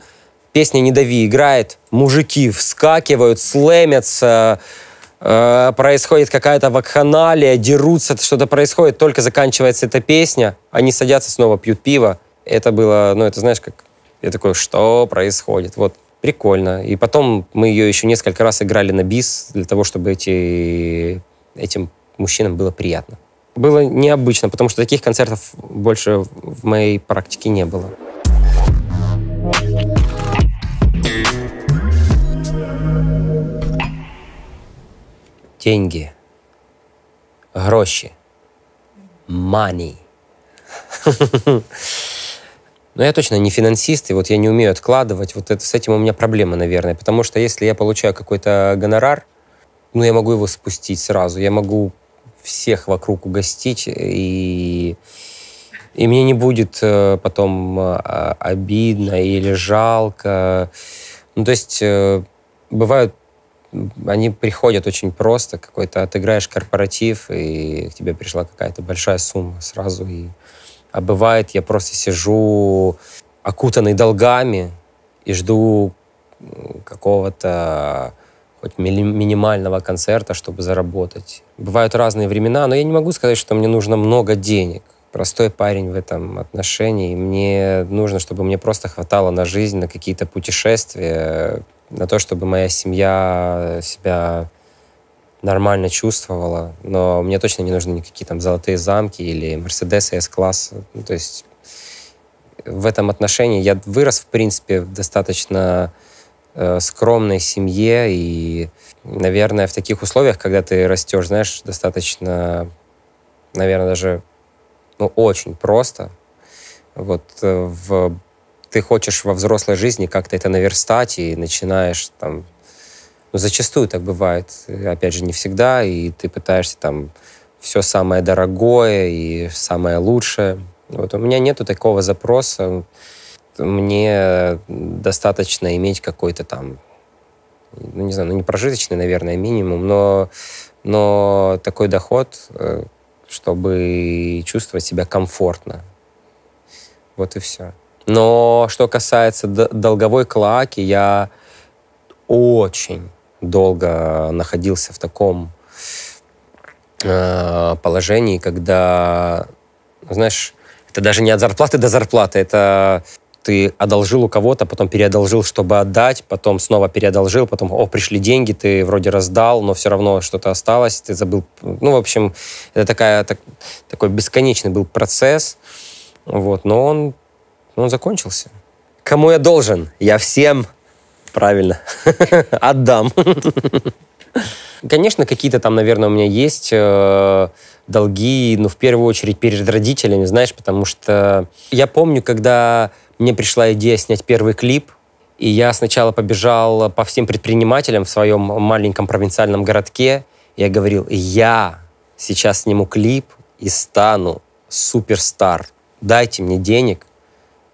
Песня «Не дави» играет, мужики вскакивают, слэмятся, Э, происходит какая-то вакханалия, дерутся, что-то происходит, только заканчивается эта песня, они садятся снова, пьют пиво. Это было, ну, это знаешь, как... Я такой, что происходит? Вот, прикольно. И потом мы ее еще несколько раз играли на бис, для того, чтобы эти, этим мужчинам было приятно. Было необычно, потому что таких концертов больше в моей практике не было. Деньги. гроши, Money. Но ну, я точно не финансист, и вот я не умею откладывать. Вот это, с этим у меня проблема, наверное. Потому что если я получаю какой-то гонорар, ну, я могу его спустить сразу. Я могу всех вокруг угостить, и, и мне не будет э, потом э, обидно или жалко. Ну, то есть э, бывают они приходят очень просто. Какой-то отыграешь корпоратив, и к тебе пришла какая-то большая сумма сразу. И... А бывает, я просто сижу окутанный долгами и жду какого-то хоть минимального концерта, чтобы заработать. Бывают разные времена, но я не могу сказать, что мне нужно много денег. Простой парень в этом отношении. Мне нужно, чтобы мне просто хватало на жизнь, на какие-то путешествия, на то, чтобы моя семья себя нормально чувствовала, но мне точно не нужны никакие там золотые замки или Мерседесы С-класс. Ну, то есть в этом отношении я вырос, в принципе, в достаточно э, скромной семье, и, наверное, в таких условиях, когда ты растешь, знаешь, достаточно, наверное, даже ну, очень просто, вот э, в ты хочешь во взрослой жизни как-то это наверстать и начинаешь там... Ну, зачастую так бывает. Опять же, не всегда. И ты пытаешься там все самое дорогое и самое лучшее. Вот у меня нету такого запроса. Мне достаточно иметь какой-то там, ну не знаю, ну не прожиточный, наверное, минимум, но, но такой доход, э, чтобы чувствовать себя комфортно. Вот и все. Но что касается долговой клаки, я очень долго находился в таком э, положении, когда, знаешь, это даже не от зарплаты до зарплаты, это ты одолжил у кого-то, потом переодолжил, чтобы отдать, потом снова переодолжил, потом, о, пришли деньги, ты вроде раздал, но все равно что-то осталось, ты забыл. Ну, в общем, это такая, так, такой бесконечный был процесс, вот, но он он закончился. Кому я должен? Я всем. Правильно. Отдам. Конечно, какие-то там, наверное, у меня есть э, долги, ну, в первую очередь перед родителями, знаешь, потому что я помню, когда мне пришла идея снять первый клип, и я сначала побежал по всем предпринимателям в своем маленьком провинциальном городке, я говорил, я сейчас сниму клип и стану суперстар. Дайте мне денег,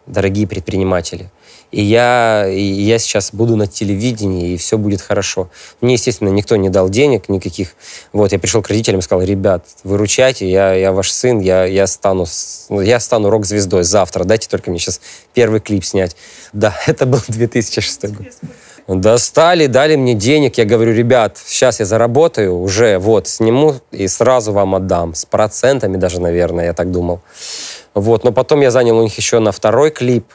дорогие предприниматели. И я, и я сейчас буду на телевидении, и все будет хорошо. Мне, естественно, никто не дал денег никаких. Вот, я пришел к родителям и сказал, ребят, выручайте, я, я ваш сын, я, я стану, ну, я стану рок-звездой завтра, дайте только мне сейчас первый клип снять. Да, это был 2006 год. Достали, дали мне денег. Я говорю, ребят, сейчас я заработаю, уже вот сниму и сразу вам отдам. С процентами даже, наверное, я так думал. Вот, но потом я занял у них еще на второй клип.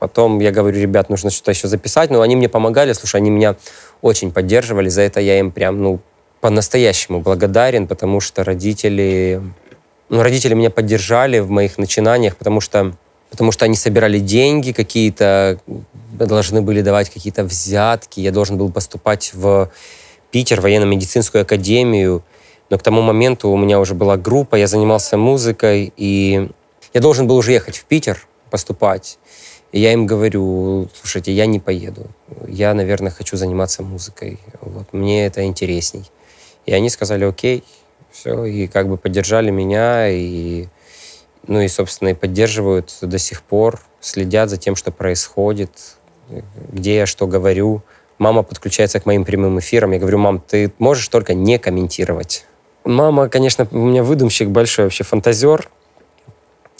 Потом я говорю, ребят, нужно что-то еще записать. Но они мне помогали, слушай, они меня очень поддерживали. За это я им прям, ну, по-настоящему благодарен, потому что родители... Ну, родители меня поддержали в моих начинаниях, потому что, потому что они собирали деньги какие-то, должны были давать какие-то взятки, я должен был поступать в Питер, военно-медицинскую академию. Но к тому моменту у меня уже была группа, я занимался музыкой, и я должен был уже ехать в Питер поступать. И я им говорю, слушайте, я не поеду. Я, наверное, хочу заниматься музыкой. Вот, мне это интересней. И они сказали, окей, все, и как бы поддержали меня, и, ну и, собственно, и поддерживают до сих пор, следят за тем, что происходит, где я что говорю. Мама подключается к моим прямым эфирам. Я говорю, мам, ты можешь только не комментировать. Мама, конечно, у меня выдумщик большой, вообще фантазер.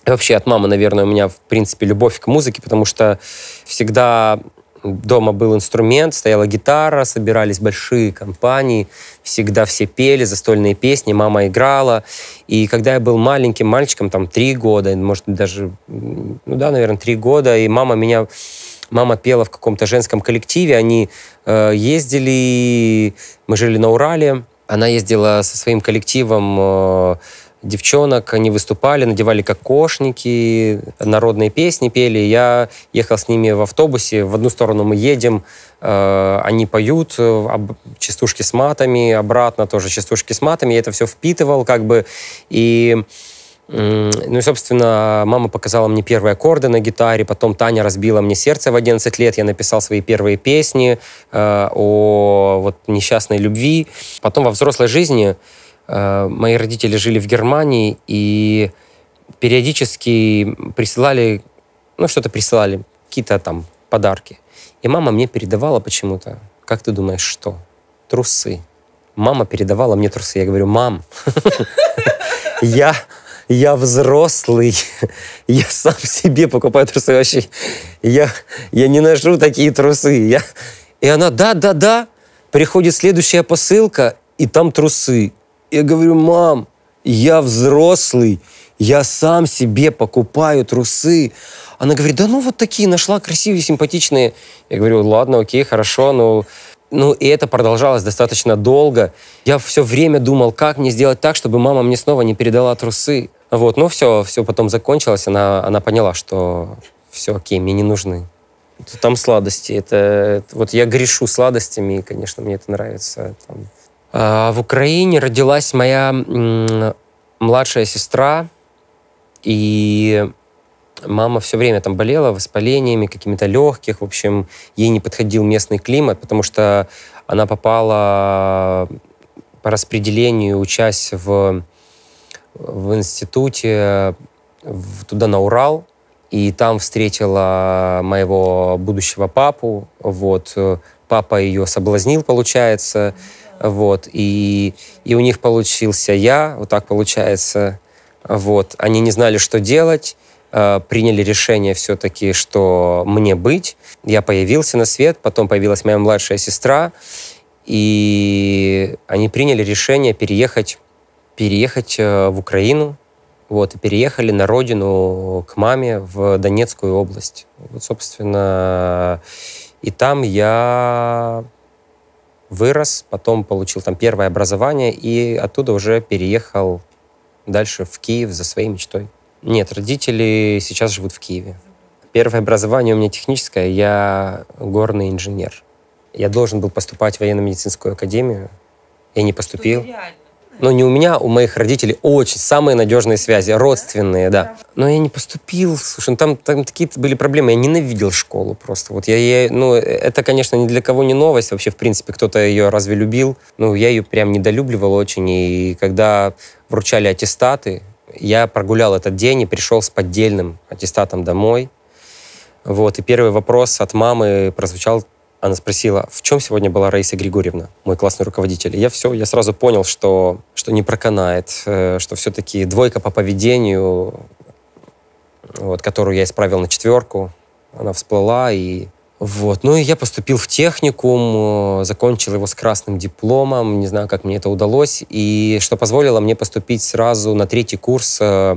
Вообще от мамы, наверное, у меня, в принципе, любовь к музыке, потому что всегда дома был инструмент, стояла гитара, собирались большие компании, всегда все пели застольные песни, мама играла. И когда я был маленьким мальчиком, там три года, может даже, ну да, наверное, три года, и мама меня Мама пела в каком-то женском коллективе, они э, ездили, мы жили на Урале, она ездила со своим коллективом э, девчонок, они выступали, надевали кокошники, народные песни пели. Я ехал с ними в автобусе, в одну сторону мы едем, э, они поют, э, об, частушки с матами, обратно тоже частушки с матами, я это все впитывал как бы, и ну и, собственно, мама показала мне первые аккорды на гитаре, потом Таня разбила мне сердце в 11 лет, я написал свои первые песни э, о вот, несчастной любви. Потом во взрослой жизни э, мои родители жили в Германии и периодически присылали, ну что-то присылали, какие-то там подарки. И мама мне передавала почему-то, как ты думаешь, что? Трусы. Мама передавала мне трусы. Я говорю, мам, я я взрослый, я сам себе покупаю трусы вообще, я, я не ношу такие трусы. Я... И она, да, да, да, приходит следующая посылка, и там трусы. Я говорю, мам, я взрослый, я сам себе покупаю трусы. Она говорит, да ну вот такие нашла, красивые, симпатичные. Я говорю, ладно, окей, хорошо, но... Ну, ну, и это продолжалось достаточно долго. Я все время думал, как мне сделать так, чтобы мама мне снова не передала трусы. Вот, ну все, все потом закончилось, она, она поняла, что все окей, мне не нужны. Там сладости, это вот я грешу сладостями, и, конечно, мне это нравится. А в Украине родилась моя младшая сестра, и мама все время там болела воспалениями какими-то легких, в общем, ей не подходил местный климат, потому что она попала по распределению, учась в в институте туда на Урал, и там встретила моего будущего папу. Вот. Э, папа ее соблазнил, получается. Вот. И, и у них получился я, вот так получается. Вот. Они не знали, что делать э, приняли решение все-таки, что мне быть. Я появился на свет, потом появилась моя младшая сестра, и они приняли решение переехать переехать э, в Украину. Вот, и переехали на родину к маме в Донецкую область. Вот, собственно, и там я вырос, потом получил там первое образование и оттуда уже переехал дальше в Киев за своей мечтой. Нет, родители сейчас живут в Киеве. Первое образование у меня техническое, я горный инженер. Я должен был поступать в военно-медицинскую академию, я не поступил. Что но не у меня, а у моих родителей очень самые надежные связи, родственные, да. Но я не поступил, слушай, ну, там, там такие были проблемы, я ненавидел школу просто. Вот я, я, ну, это, конечно, ни для кого не новость вообще, в принципе, кто-то ее разве любил, ну, я ее прям недолюбливал очень, и когда вручали аттестаты, я прогулял этот день и пришел с поддельным аттестатом домой. Вот, и первый вопрос от мамы прозвучал она спросила, в чем сегодня была Раиса Григорьевна, мой классный руководитель. И я все, я сразу понял, что, что не проканает, э, что все-таки двойка по поведению, вот, которую я исправил на четверку, она всплыла и вот. Ну и я поступил в техникум, э, закончил его с красным дипломом, не знаю, как мне это удалось, и что позволило мне поступить сразу на третий курс э,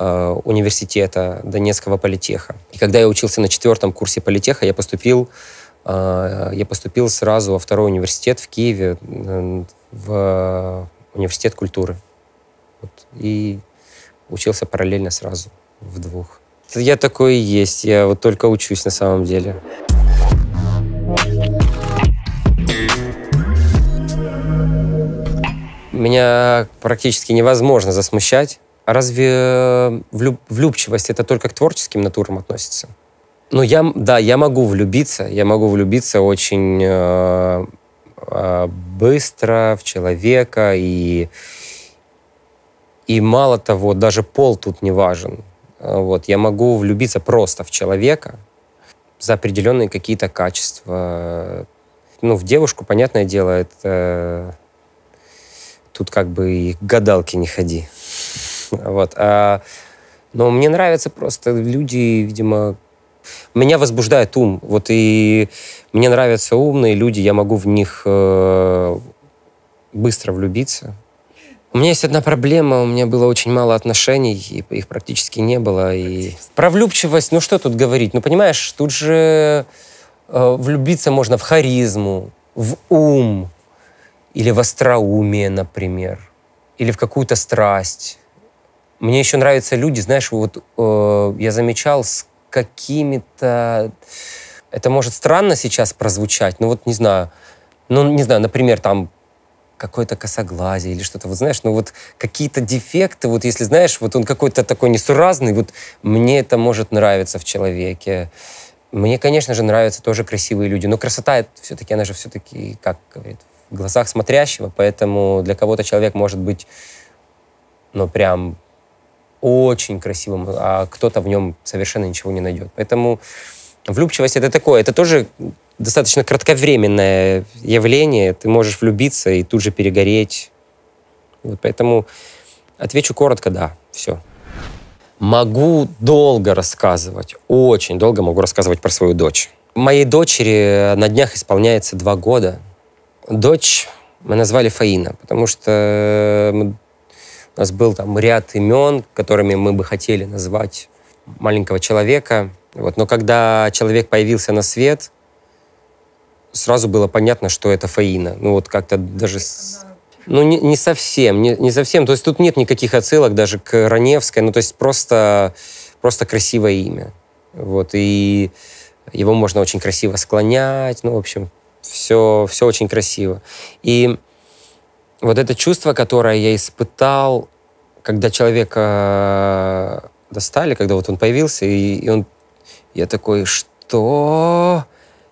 э университета Донецкого политеха. И когда я учился на четвертом курсе политеха, я поступил а, я поступил сразу во второй университет в Киеве, в университет культуры. Вот. И учился параллельно сразу в двух. Я такой и есть, я вот только учусь на самом деле. Меня практически невозможно засмущать. А разве э, влюб влюбчивость это только к творческим натурам относится? Ну, я, да, я могу влюбиться. Я могу влюбиться очень э, э, быстро в человека. И, и мало того, даже пол тут не важен. Э, вот, я могу влюбиться просто в человека за определенные какие-то качества. Ну, в девушку, понятное дело, это... Тут как бы и гадалки не ходи. Вот. А, но мне нравятся просто люди, видимо, меня возбуждает ум. Вот и мне нравятся умные люди, я могу в них э, быстро влюбиться. У меня есть одна проблема, у меня было очень мало отношений, и их практически не было. И... Про влюбчивость, ну что тут говорить? Ну понимаешь, тут же э, влюбиться можно в харизму, в ум, или в остроумие, например, или в какую-то страсть. Мне еще нравятся люди, знаешь, вот э, я замечал, какими-то... Это может странно сейчас прозвучать, но вот не знаю. Ну, не знаю, например, там какое-то косоглазие или что-то, вот знаешь, ну вот какие-то дефекты, вот если знаешь, вот он какой-то такой несуразный, вот мне это может нравиться в человеке. Мне, конечно же, нравятся тоже красивые люди, но красота все-таки, она же все-таки, как говорит, в глазах смотрящего, поэтому для кого-то человек может быть, ну прям очень красивым, а кто-то в нем совершенно ничего не найдет. Поэтому влюбчивость это такое, это тоже достаточно кратковременное явление. Ты можешь влюбиться и тут же перегореть. Вот поэтому отвечу коротко, да, все. Могу долго рассказывать, очень долго могу рассказывать про свою дочь. Моей дочери на днях исполняется два года. Дочь мы назвали Фаина, потому что э, мы у нас был там ряд имен, которыми мы бы хотели назвать маленького человека. Вот. Но когда человек появился на свет, сразу было понятно, что это Фаина. Ну вот как-то даже... Ну не, не совсем, не, не совсем. То есть тут нет никаких отсылок даже к Раневской. Ну то есть просто, просто красивое имя. Вот. И его можно очень красиво склонять. Ну, в общем, все, все очень красиво. И вот это чувство, которое я испытал, когда человека э, достали, когда вот он появился, и, и он, я такой, что?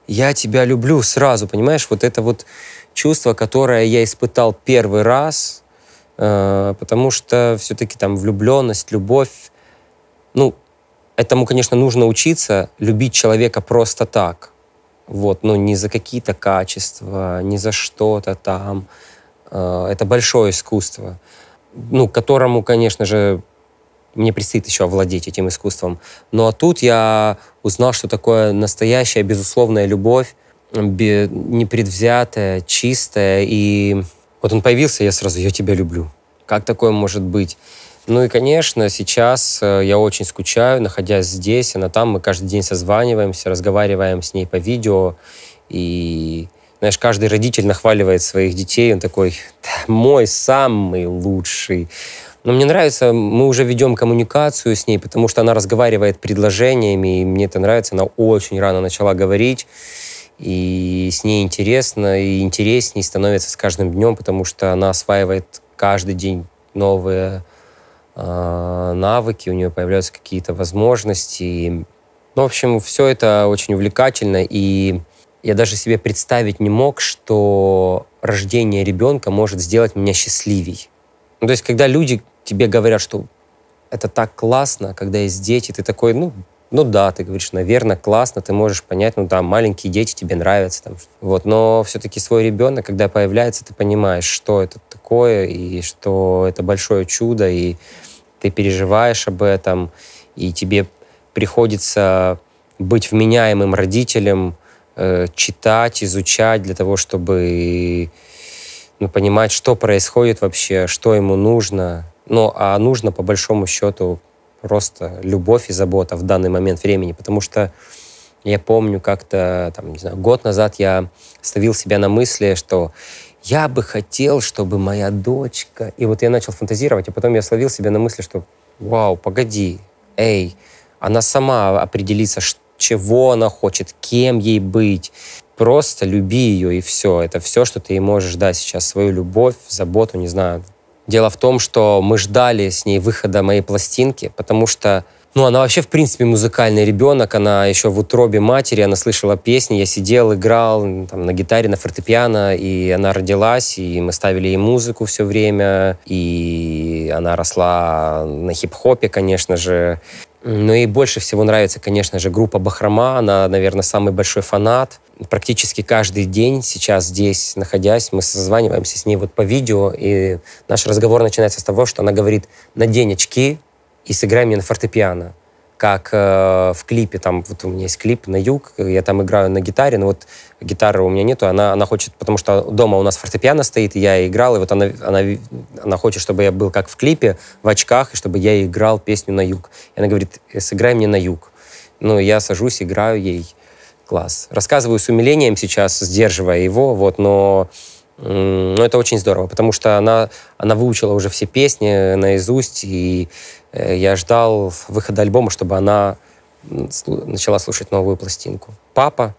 Я тебя люблю сразу, понимаешь? Вот это вот чувство, которое я испытал первый раз, э, потому что все-таки там влюбленность, любовь, ну, этому, конечно, нужно учиться любить человека просто так, вот, ну, не за какие-то качества, не за что-то там, Э, это большое искусство, ну, которому, конечно же, мне предстоит еще овладеть этим искусством. ну, а тут я узнал, что такое настоящая, безусловная любовь, непредвзятая, чистая. И вот он появился, я сразу «я тебя люблю». Как такое может быть? Ну и, конечно, сейчас э, я очень скучаю, находясь здесь, она там, мы каждый день созваниваемся, разговариваем с ней по видео, и знаешь, каждый родитель нахваливает своих детей, он такой, мой самый лучший. Но мне нравится, мы уже ведем коммуникацию с ней, потому что она разговаривает предложениями, и мне это нравится. Она очень рано начала говорить, и с ней интересно, и интереснее становится с каждым днем, потому что она осваивает каждый день новые э, навыки, у нее появляются какие-то возможности. Ну, в общем, все это очень увлекательно, и я даже себе представить не мог, что рождение ребенка может сделать меня счастливей. Ну, то есть, когда люди тебе говорят, что это так классно, когда есть дети, ты такой, ну, ну да, ты говоришь, наверное, классно, ты можешь понять, ну да, маленькие дети тебе нравятся. Там, вот, но все-таки свой ребенок, когда появляется, ты понимаешь, что это такое, и что это большое чудо, и ты переживаешь об этом, и тебе приходится быть вменяемым родителем, Э, читать, изучать для того, чтобы ну, понимать, что происходит вообще, что ему нужно. Ну, а нужно, по большому счету, просто любовь и забота в данный момент времени, потому что я помню как-то, там, не знаю, год назад я ставил себя на мысли, что я бы хотел, чтобы моя дочка... И вот я начал фантазировать, а потом я словил себя на мысли, что вау, погоди, эй, она сама определится, что чего она хочет, кем ей быть. Просто люби ее, и все. Это все, что ты ей можешь дать сейчас. Свою любовь, заботу, не знаю. Дело в том, что мы ждали с ней выхода моей пластинки, потому что ну, она вообще, в принципе, музыкальный ребенок. Она еще в утробе матери, она слышала песни. Я сидел, играл там, на гитаре, на фортепиано, и она родилась, и мы ставили ей музыку все время. И она росла на хип-хопе, конечно же. Ну и больше всего нравится, конечно же, группа «Бахрома». Она, наверное, самый большой фанат. Практически каждый день сейчас здесь, находясь, мы созваниваемся с ней вот по видео, и наш разговор начинается с того, что она говорит «надень очки и сыграй мне на фортепиано» как э, в клипе, там вот у меня есть клип на юг, я там играю на гитаре, но вот гитары у меня нету, она, она хочет, потому что дома у нас фортепиано стоит, и я играл, и вот она, она, она хочет, чтобы я был как в клипе, в очках, и чтобы я играл песню на юг. И она говорит, «Э, сыграй мне на юг. Ну, я сажусь, играю ей. Класс. Рассказываю с умилением сейчас, сдерживая его, вот, но но ну, это очень здорово, потому что она, она выучила уже все песни наизусть, и э, я ждал выхода альбома, чтобы она начала слушать новую пластинку. Папа,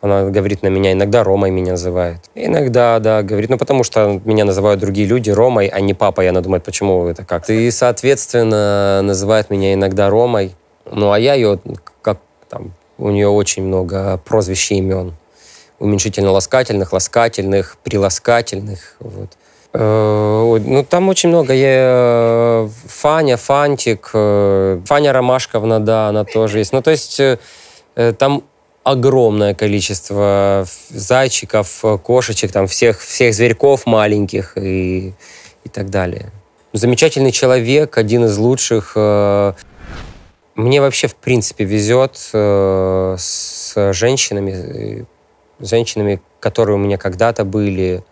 она говорит на меня, иногда Ромой меня называет. Иногда, да, говорит, ну потому что меня называют другие люди Ромой, а не папа, я думает, почему это как? И, соответственно, называет меня иногда Ромой. Ну, а я ее, как там, у нее очень много прозвищ и имен уменьшительно-ласкательных, ласкательных, приласкательных. Вот. Э, ну, там очень много. Е... Фаня, Фантик, э, Фаня Ромашковна, да, она тоже есть. Ну, то есть э, там огромное количество зайчиков, кошечек, там всех, всех зверьков маленьких и, и так далее. Замечательный человек, один из лучших. Мне вообще, в принципе, везет с женщинами, женщинами, которые у меня когда-то были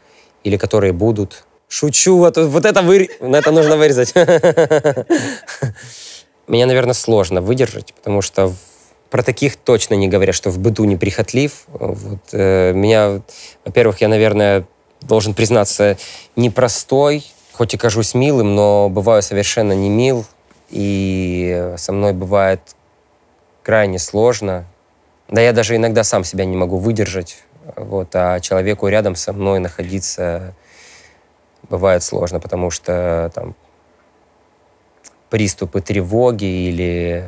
или которые будут. Шучу, вот, вот это вы... Это нужно вырезать. Меня, наверное, сложно выдержать, потому что про таких точно не говорят, что в быту неприхотлив. Вот, э, меня, во-первых, я, наверное, должен признаться, непростой, хоть и кажусь милым, но бываю совершенно не мил, и со мной бывает крайне сложно. Да я даже иногда сам себя не могу выдержать, вот, а человеку рядом со мной находиться бывает сложно, потому что там приступы тревоги или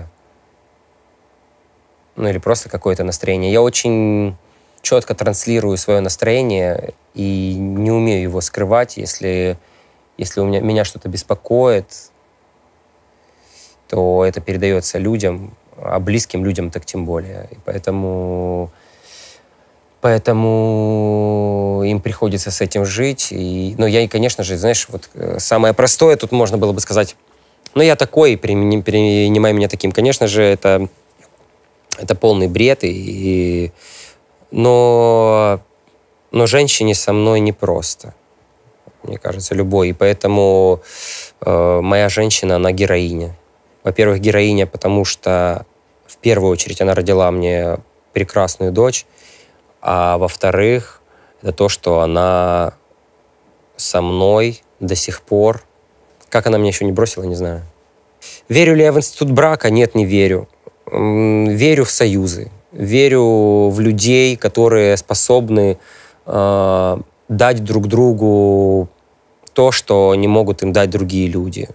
ну или просто какое-то настроение. Я очень четко транслирую свое настроение и не умею его скрывать, если если у меня меня что-то беспокоит, то это передается людям, а близким людям так тем более. И поэтому, поэтому им приходится с этим жить. И, но ну, я, и, конечно же, знаешь, вот э, самое простое тут можно было бы сказать, но «Ну, я такой, принимай, принимай меня таким. Конечно же, это, это полный бред. И, и, но, но женщине со мной непросто. Мне кажется, любой. И поэтому э, моя женщина, она героиня. Во-первых, героиня, потому что в первую очередь она родила мне прекрасную дочь, а во-вторых, это то, что она со мной до сих пор. Как она меня еще не бросила, не знаю. Верю ли я в институт брака? Нет, не верю. Верю в союзы. Верю в людей, которые способны э, дать друг другу то, что не могут им дать другие люди.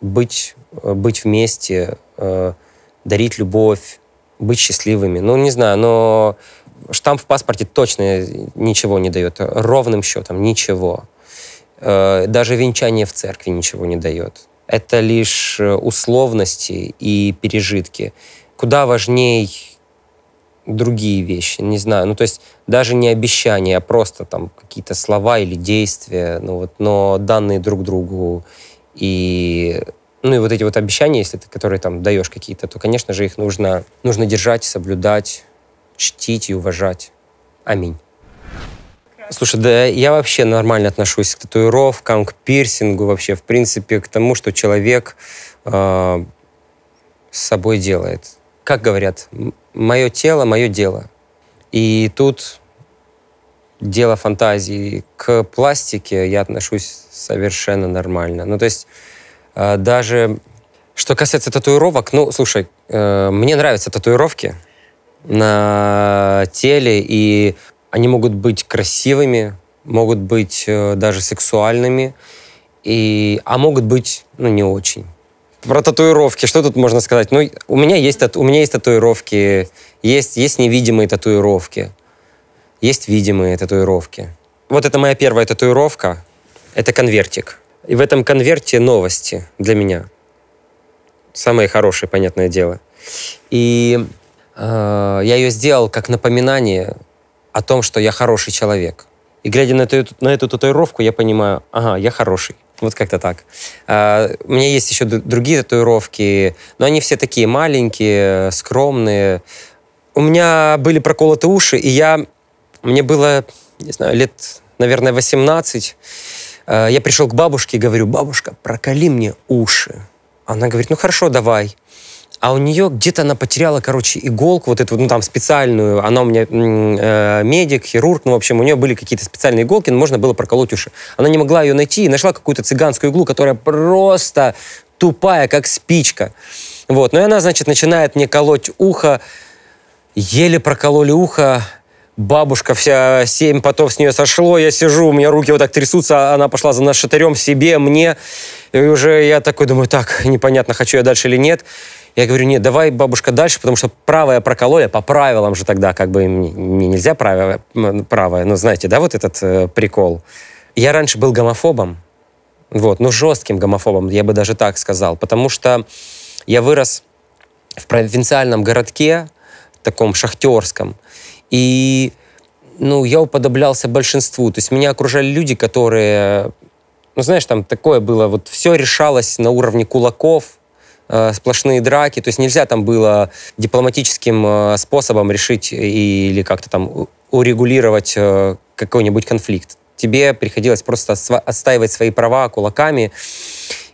Быть быть вместе, э, дарить любовь, быть счастливыми. Ну, не знаю, но штамп в паспорте точно ничего не дает. Ровным счетом ничего. Э, даже венчание в церкви ничего не дает. Это лишь э, условности и пережитки. Куда важнее другие вещи, не знаю. Ну, то есть даже не обещания, а просто там какие-то слова или действия, ну вот, но данные друг другу и ну и вот эти вот обещания, если ты, которые там даешь какие-то, то, конечно же, их нужно, нужно держать, соблюдать, чтить и уважать. Аминь. Слушай, да я вообще нормально отношусь к татуировкам, к пирсингу вообще, в принципе, к тому, что человек э, с собой делает. Как говорят, мое тело, мое дело. И тут дело фантазии. К пластике я отношусь совершенно нормально. Ну, то есть а, даже что касается татуировок, ну, слушай, э, мне нравятся татуировки на теле, и они могут быть красивыми, могут быть э, даже сексуальными, и, а могут быть, ну, не очень. Про татуировки, что тут можно сказать? Ну, у меня есть, у меня есть татуировки, есть, есть невидимые татуировки, есть видимые татуировки. Вот это моя первая татуировка, это конвертик. И в этом конверте новости для меня. Самые хорошие, понятное дело. И э, я ее сделал как напоминание о том, что я хороший человек. И глядя на эту, на эту татуировку, я понимаю, ага, я хороший. Вот как-то так. Э, у меня есть еще другие татуировки, но они все такие маленькие, скромные. У меня были проколоты уши, и я... Мне было, не знаю, лет, наверное, 18. Э, я пришел к бабушке и говорю, бабушка, проколи мне уши. Она говорит, ну хорошо, давай. А у нее где-то она потеряла, короче, иголку, вот эту, ну, там, специальную. Она у меня э, медик, хирург, ну, в общем, у нее были какие-то специальные иголки, но можно было проколоть уши. Она не могла ее найти и нашла какую-то цыганскую иглу, которая просто тупая, как спичка. Вот, ну, и она, значит, начинает мне колоть ухо. Еле прокололи ухо, бабушка вся, семь потов с нее сошло, я сижу, у меня руки вот так трясутся, она пошла за нашатырем себе, мне, и уже я такой думаю, так, непонятно, хочу я дальше или нет. Я говорю, нет, давай, бабушка, дальше, потому что правая прокололи, по правилам же тогда, как бы мне нельзя правая, правая, ну, знаете, да, вот этот э, прикол. Я раньше был гомофобом, вот, ну жестким гомофобом, я бы даже так сказал, потому что я вырос в провинциальном городке, таком шахтерском, и ну, я уподоблялся большинству. То есть меня окружали люди, которые... Ну, знаешь, там такое было, вот все решалось на уровне кулаков, э, сплошные драки. То есть нельзя там было дипломатическим э, способом решить или как-то там урегулировать э, какой-нибудь конфликт. Тебе приходилось просто отстаивать свои права кулаками.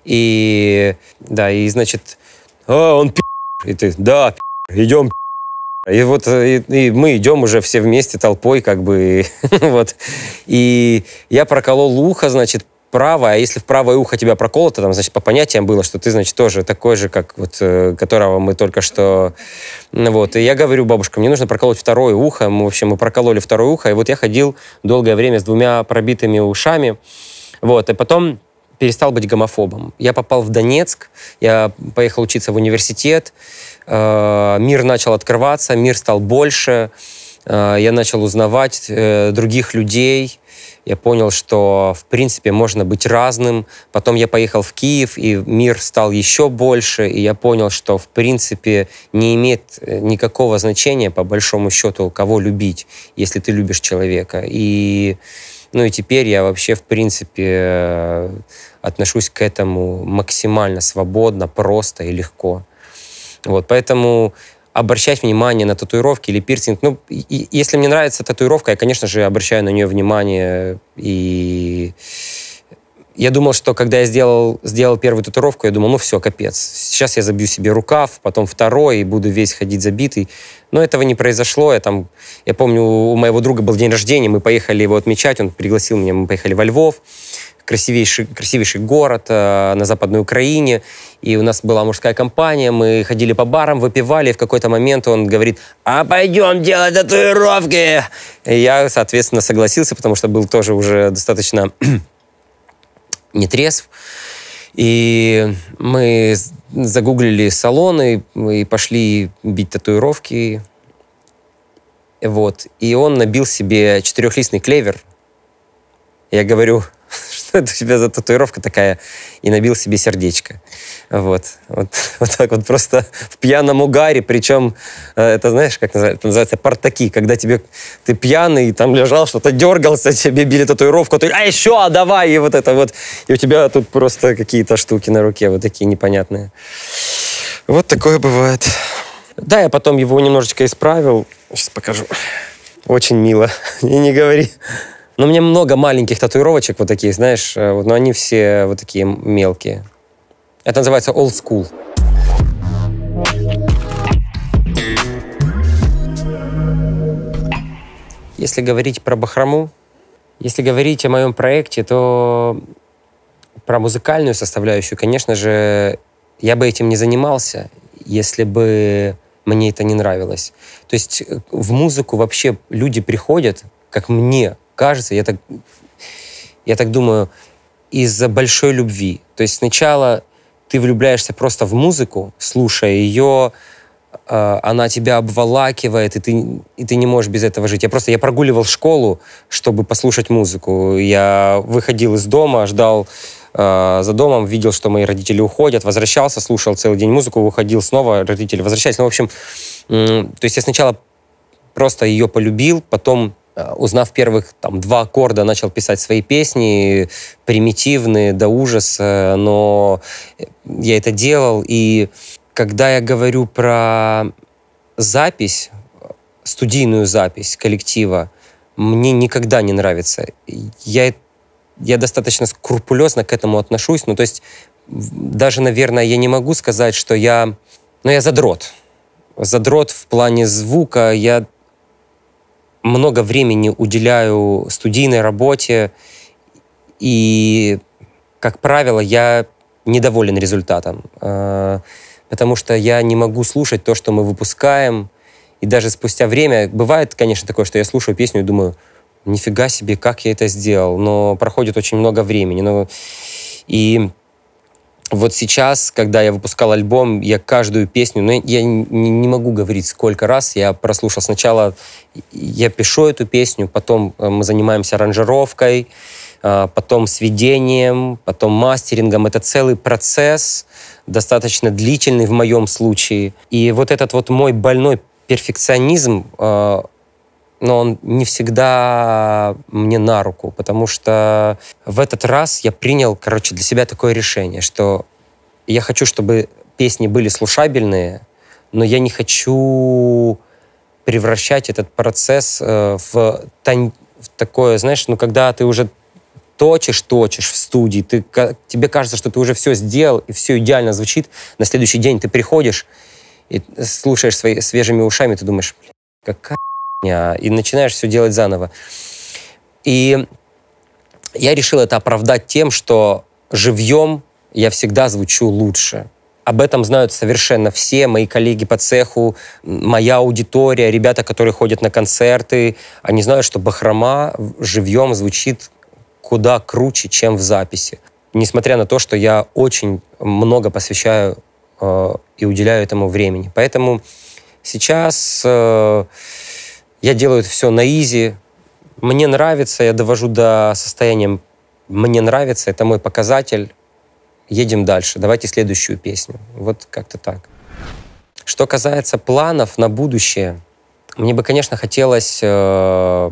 И, да, и, значит, а, он пи***. И ты, да, пи***, идем пи***. И вот э, и, и мы идем уже все вместе толпой, как бы, вот. И я проколол ухо, значит, правое, а если в правое ухо тебя проколото, там, значит, по понятиям было, что ты, значит, тоже такой же, как вот, э, которого мы только что... Вот, и я говорю бабушка, мне нужно проколоть второе ухо, мы, в общем, мы прокололи второе ухо, и вот я ходил долгое время с двумя пробитыми ушами, вот, и потом перестал быть гомофобом. Я попал в Донецк, я поехал учиться в университет, Э, мир начал открываться, мир стал больше, э, я начал узнавать э, других людей, я понял, что, в принципе, можно быть разным. Потом я поехал в Киев, и мир стал еще больше, и я понял, что, в принципе, не имеет никакого значения, по большому счету, кого любить, если ты любишь человека. И, ну и теперь я вообще, в принципе, отношусь к этому максимально свободно, просто и легко. Вот, поэтому обращать внимание на татуировки или пирсинг. Ну, и, и, если мне нравится татуировка, я, конечно же, обращаю на нее внимание. И я думал, что когда я сделал, сделал первую татуировку, я думал, ну все, капец. Сейчас я забью себе рукав, потом второй, и буду весь ходить забитый. Но этого не произошло. Я, там, я помню, у моего друга был день рождения, мы поехали его отмечать, он пригласил меня, мы поехали во Львов красивейший, красивейший город э, на Западной Украине, и у нас была мужская компания, мы ходили по барам, выпивали, и в какой-то момент он говорит, а пойдем делать татуировки! И я, соответственно, согласился, потому что был тоже уже достаточно нетрезв. И мы загуглили салоны и пошли бить татуировки. Вот. И он набил себе четырехлистный клевер. Я говорю, что это у тебя за татуировка такая, и набил себе сердечко. Вот. Вот, вот так вот просто в пьяном угаре, причем э, это, знаешь, как называется, это называется портаки, когда тебе, ты пьяный, там лежал, что-то дергался, тебе били татуировку, а ты, а еще, а давай, и вот это вот, и у тебя тут просто какие-то штуки на руке, вот такие непонятные. Вот такое бывает. Да, я потом его немножечко исправил. Сейчас покажу. Очень мило. И не говори. Но ну, у меня много маленьких татуировочек вот таких, знаешь, э, вот, но они все вот такие мелкие. Это называется old school. Если говорить про бахрому, если говорить о моем проекте, то про музыкальную составляющую, конечно же, я бы этим не занимался, если бы мне это не нравилось. То есть э, в музыку вообще люди приходят, как мне кажется, я так, я так думаю, из-за большой любви. То есть сначала ты влюбляешься просто в музыку, слушая ее, э, она тебя обволакивает, и ты, и ты не можешь без этого жить. Я просто я прогуливал школу, чтобы послушать музыку. Я выходил из дома, ждал э, за домом, видел, что мои родители уходят, возвращался, слушал целый день музыку, выходил снова, родители возвращались. Ну, в общем, э, то есть я сначала просто ее полюбил, потом Э, узнав первых там, два аккорда, начал писать свои песни, примитивные до ужаса, но я это делал. И когда я говорю про запись, студийную запись коллектива, мне никогда не нравится. Я, я достаточно скрупулезно к этому отношусь. Ну, то есть даже, наверное, я не могу сказать, что я... но ну, я задрот. Задрот в плане звука. Я много времени уделяю студийной работе, и, как правило, я недоволен результатом, э, потому что я не могу слушать то, что мы выпускаем, и даже спустя время, бывает, конечно, такое, что я слушаю песню и думаю, нифига себе, как я это сделал, но проходит очень много времени, но... и вот сейчас, когда я выпускал альбом, я каждую песню, ну, я не, не могу говорить, сколько раз я прослушал. Сначала я пишу эту песню, потом э, мы занимаемся аранжировкой, э, потом сведением, потом мастерингом. Это целый процесс, достаточно длительный в моем случае. И вот этот вот мой больной перфекционизм, э, но он не всегда мне на руку, потому что в этот раз я принял, короче, для себя такое решение, что я хочу, чтобы песни были слушабельные, но я не хочу превращать этот процесс э, в, тань, в такое, знаешь, ну когда ты уже точишь, точишь в студии, ты, тебе кажется, что ты уже все сделал, и все идеально звучит, на следующий день ты приходишь и слушаешь свои, свежими ушами, ты думаешь, какая а, и начинаешь все делать заново. И я решил это оправдать тем, что живьем я всегда звучу лучше. Об этом знают совершенно все мои коллеги по цеху, моя аудитория, ребята, которые ходят на концерты. Они знают, что бахрома живьем звучит куда круче, чем в записи. Несмотря на то, что я очень много посвящаю э, и уделяю этому времени. Поэтому сейчас... Э, я делаю это все на изи. Мне нравится, я довожу до состояния «мне нравится», это мой показатель. Едем дальше, давайте следующую песню. Вот как-то так. Что касается планов на будущее, мне бы, конечно, хотелось, э,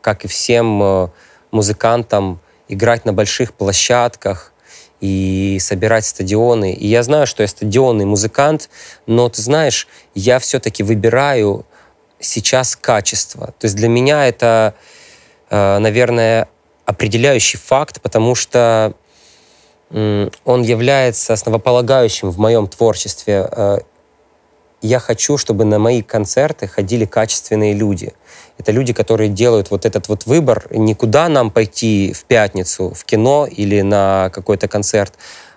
как и всем э, музыкантам, играть на больших площадках и собирать стадионы. И я знаю, что я стадионный музыкант, но ты знаешь, я все-таки выбираю сейчас качество. То есть для меня это, э, наверное, определяющий факт, потому что он является основополагающим в моем творчестве. Э, я хочу, чтобы на мои концерты ходили качественные люди. Это люди, которые делают вот этот вот выбор, никуда нам пойти в пятницу в кино или на какой-то концерт,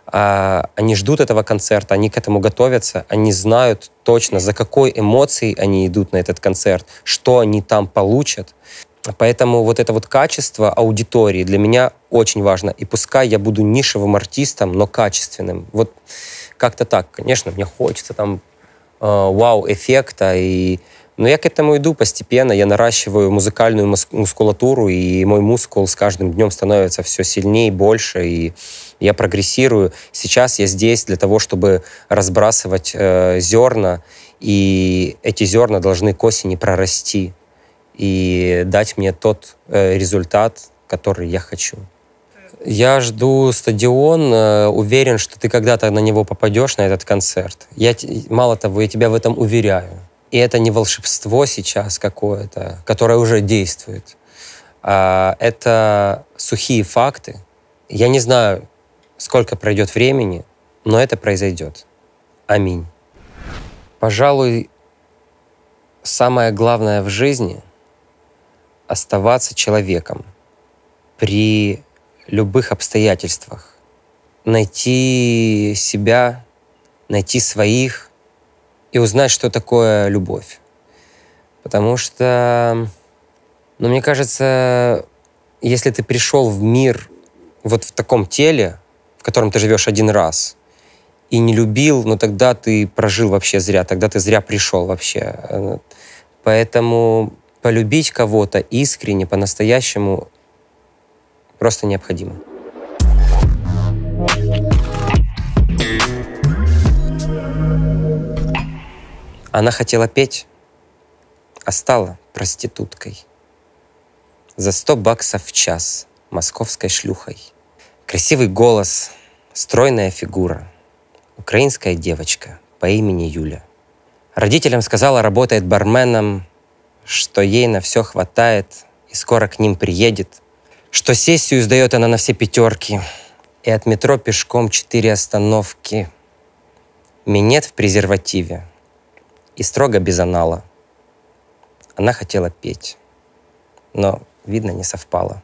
а, они ждут этого концерта, они к этому готовятся, они знают точно, за какой эмоцией они идут на этот концерт, что они там получат. Поэтому вот это вот качество аудитории для меня очень важно. И пускай я буду нишевым артистом, но качественным. Вот как-то так. Конечно, мне хочется там э, вау-эффекта и но я к этому иду постепенно, я наращиваю музыкальную мускулатуру, и мой мускул с каждым днем становится все сильнее, больше, и я прогрессирую. Сейчас я здесь для того, чтобы разбрасывать э, зерна, и эти зерна должны к осени прорасти и дать мне тот э, результат, который я хочу. Я жду стадион, э, уверен, что ты когда-то на него попадешь, на этот концерт. Я, мало того, я тебя в этом уверяю. И это не волшебство сейчас какое-то, которое уже действует. А это сухие факты. Я не знаю, сколько пройдет времени, но это произойдет. Аминь. Пожалуй, самое главное в жизни — оставаться человеком при любых обстоятельствах. Найти себя, найти своих и узнать, что такое любовь. Потому что, ну, мне кажется, если ты пришел в мир вот в таком теле, котором ты живешь один раз, и не любил, но тогда ты прожил вообще зря, тогда ты зря пришел вообще. Поэтому полюбить кого-то искренне, по-настоящему просто необходимо. Она хотела петь, а стала проституткой. За сто баксов в час московской шлюхой – Красивый голос, стройная фигура, украинская девочка по имени Юля. Родителям сказала, работает барменом, что ей на все хватает и скоро к ним приедет, что сессию сдает она на все пятерки, и от метро пешком четыре остановки. Минет в презервативе и строго без анала. Она хотела петь, но, видно, не совпало.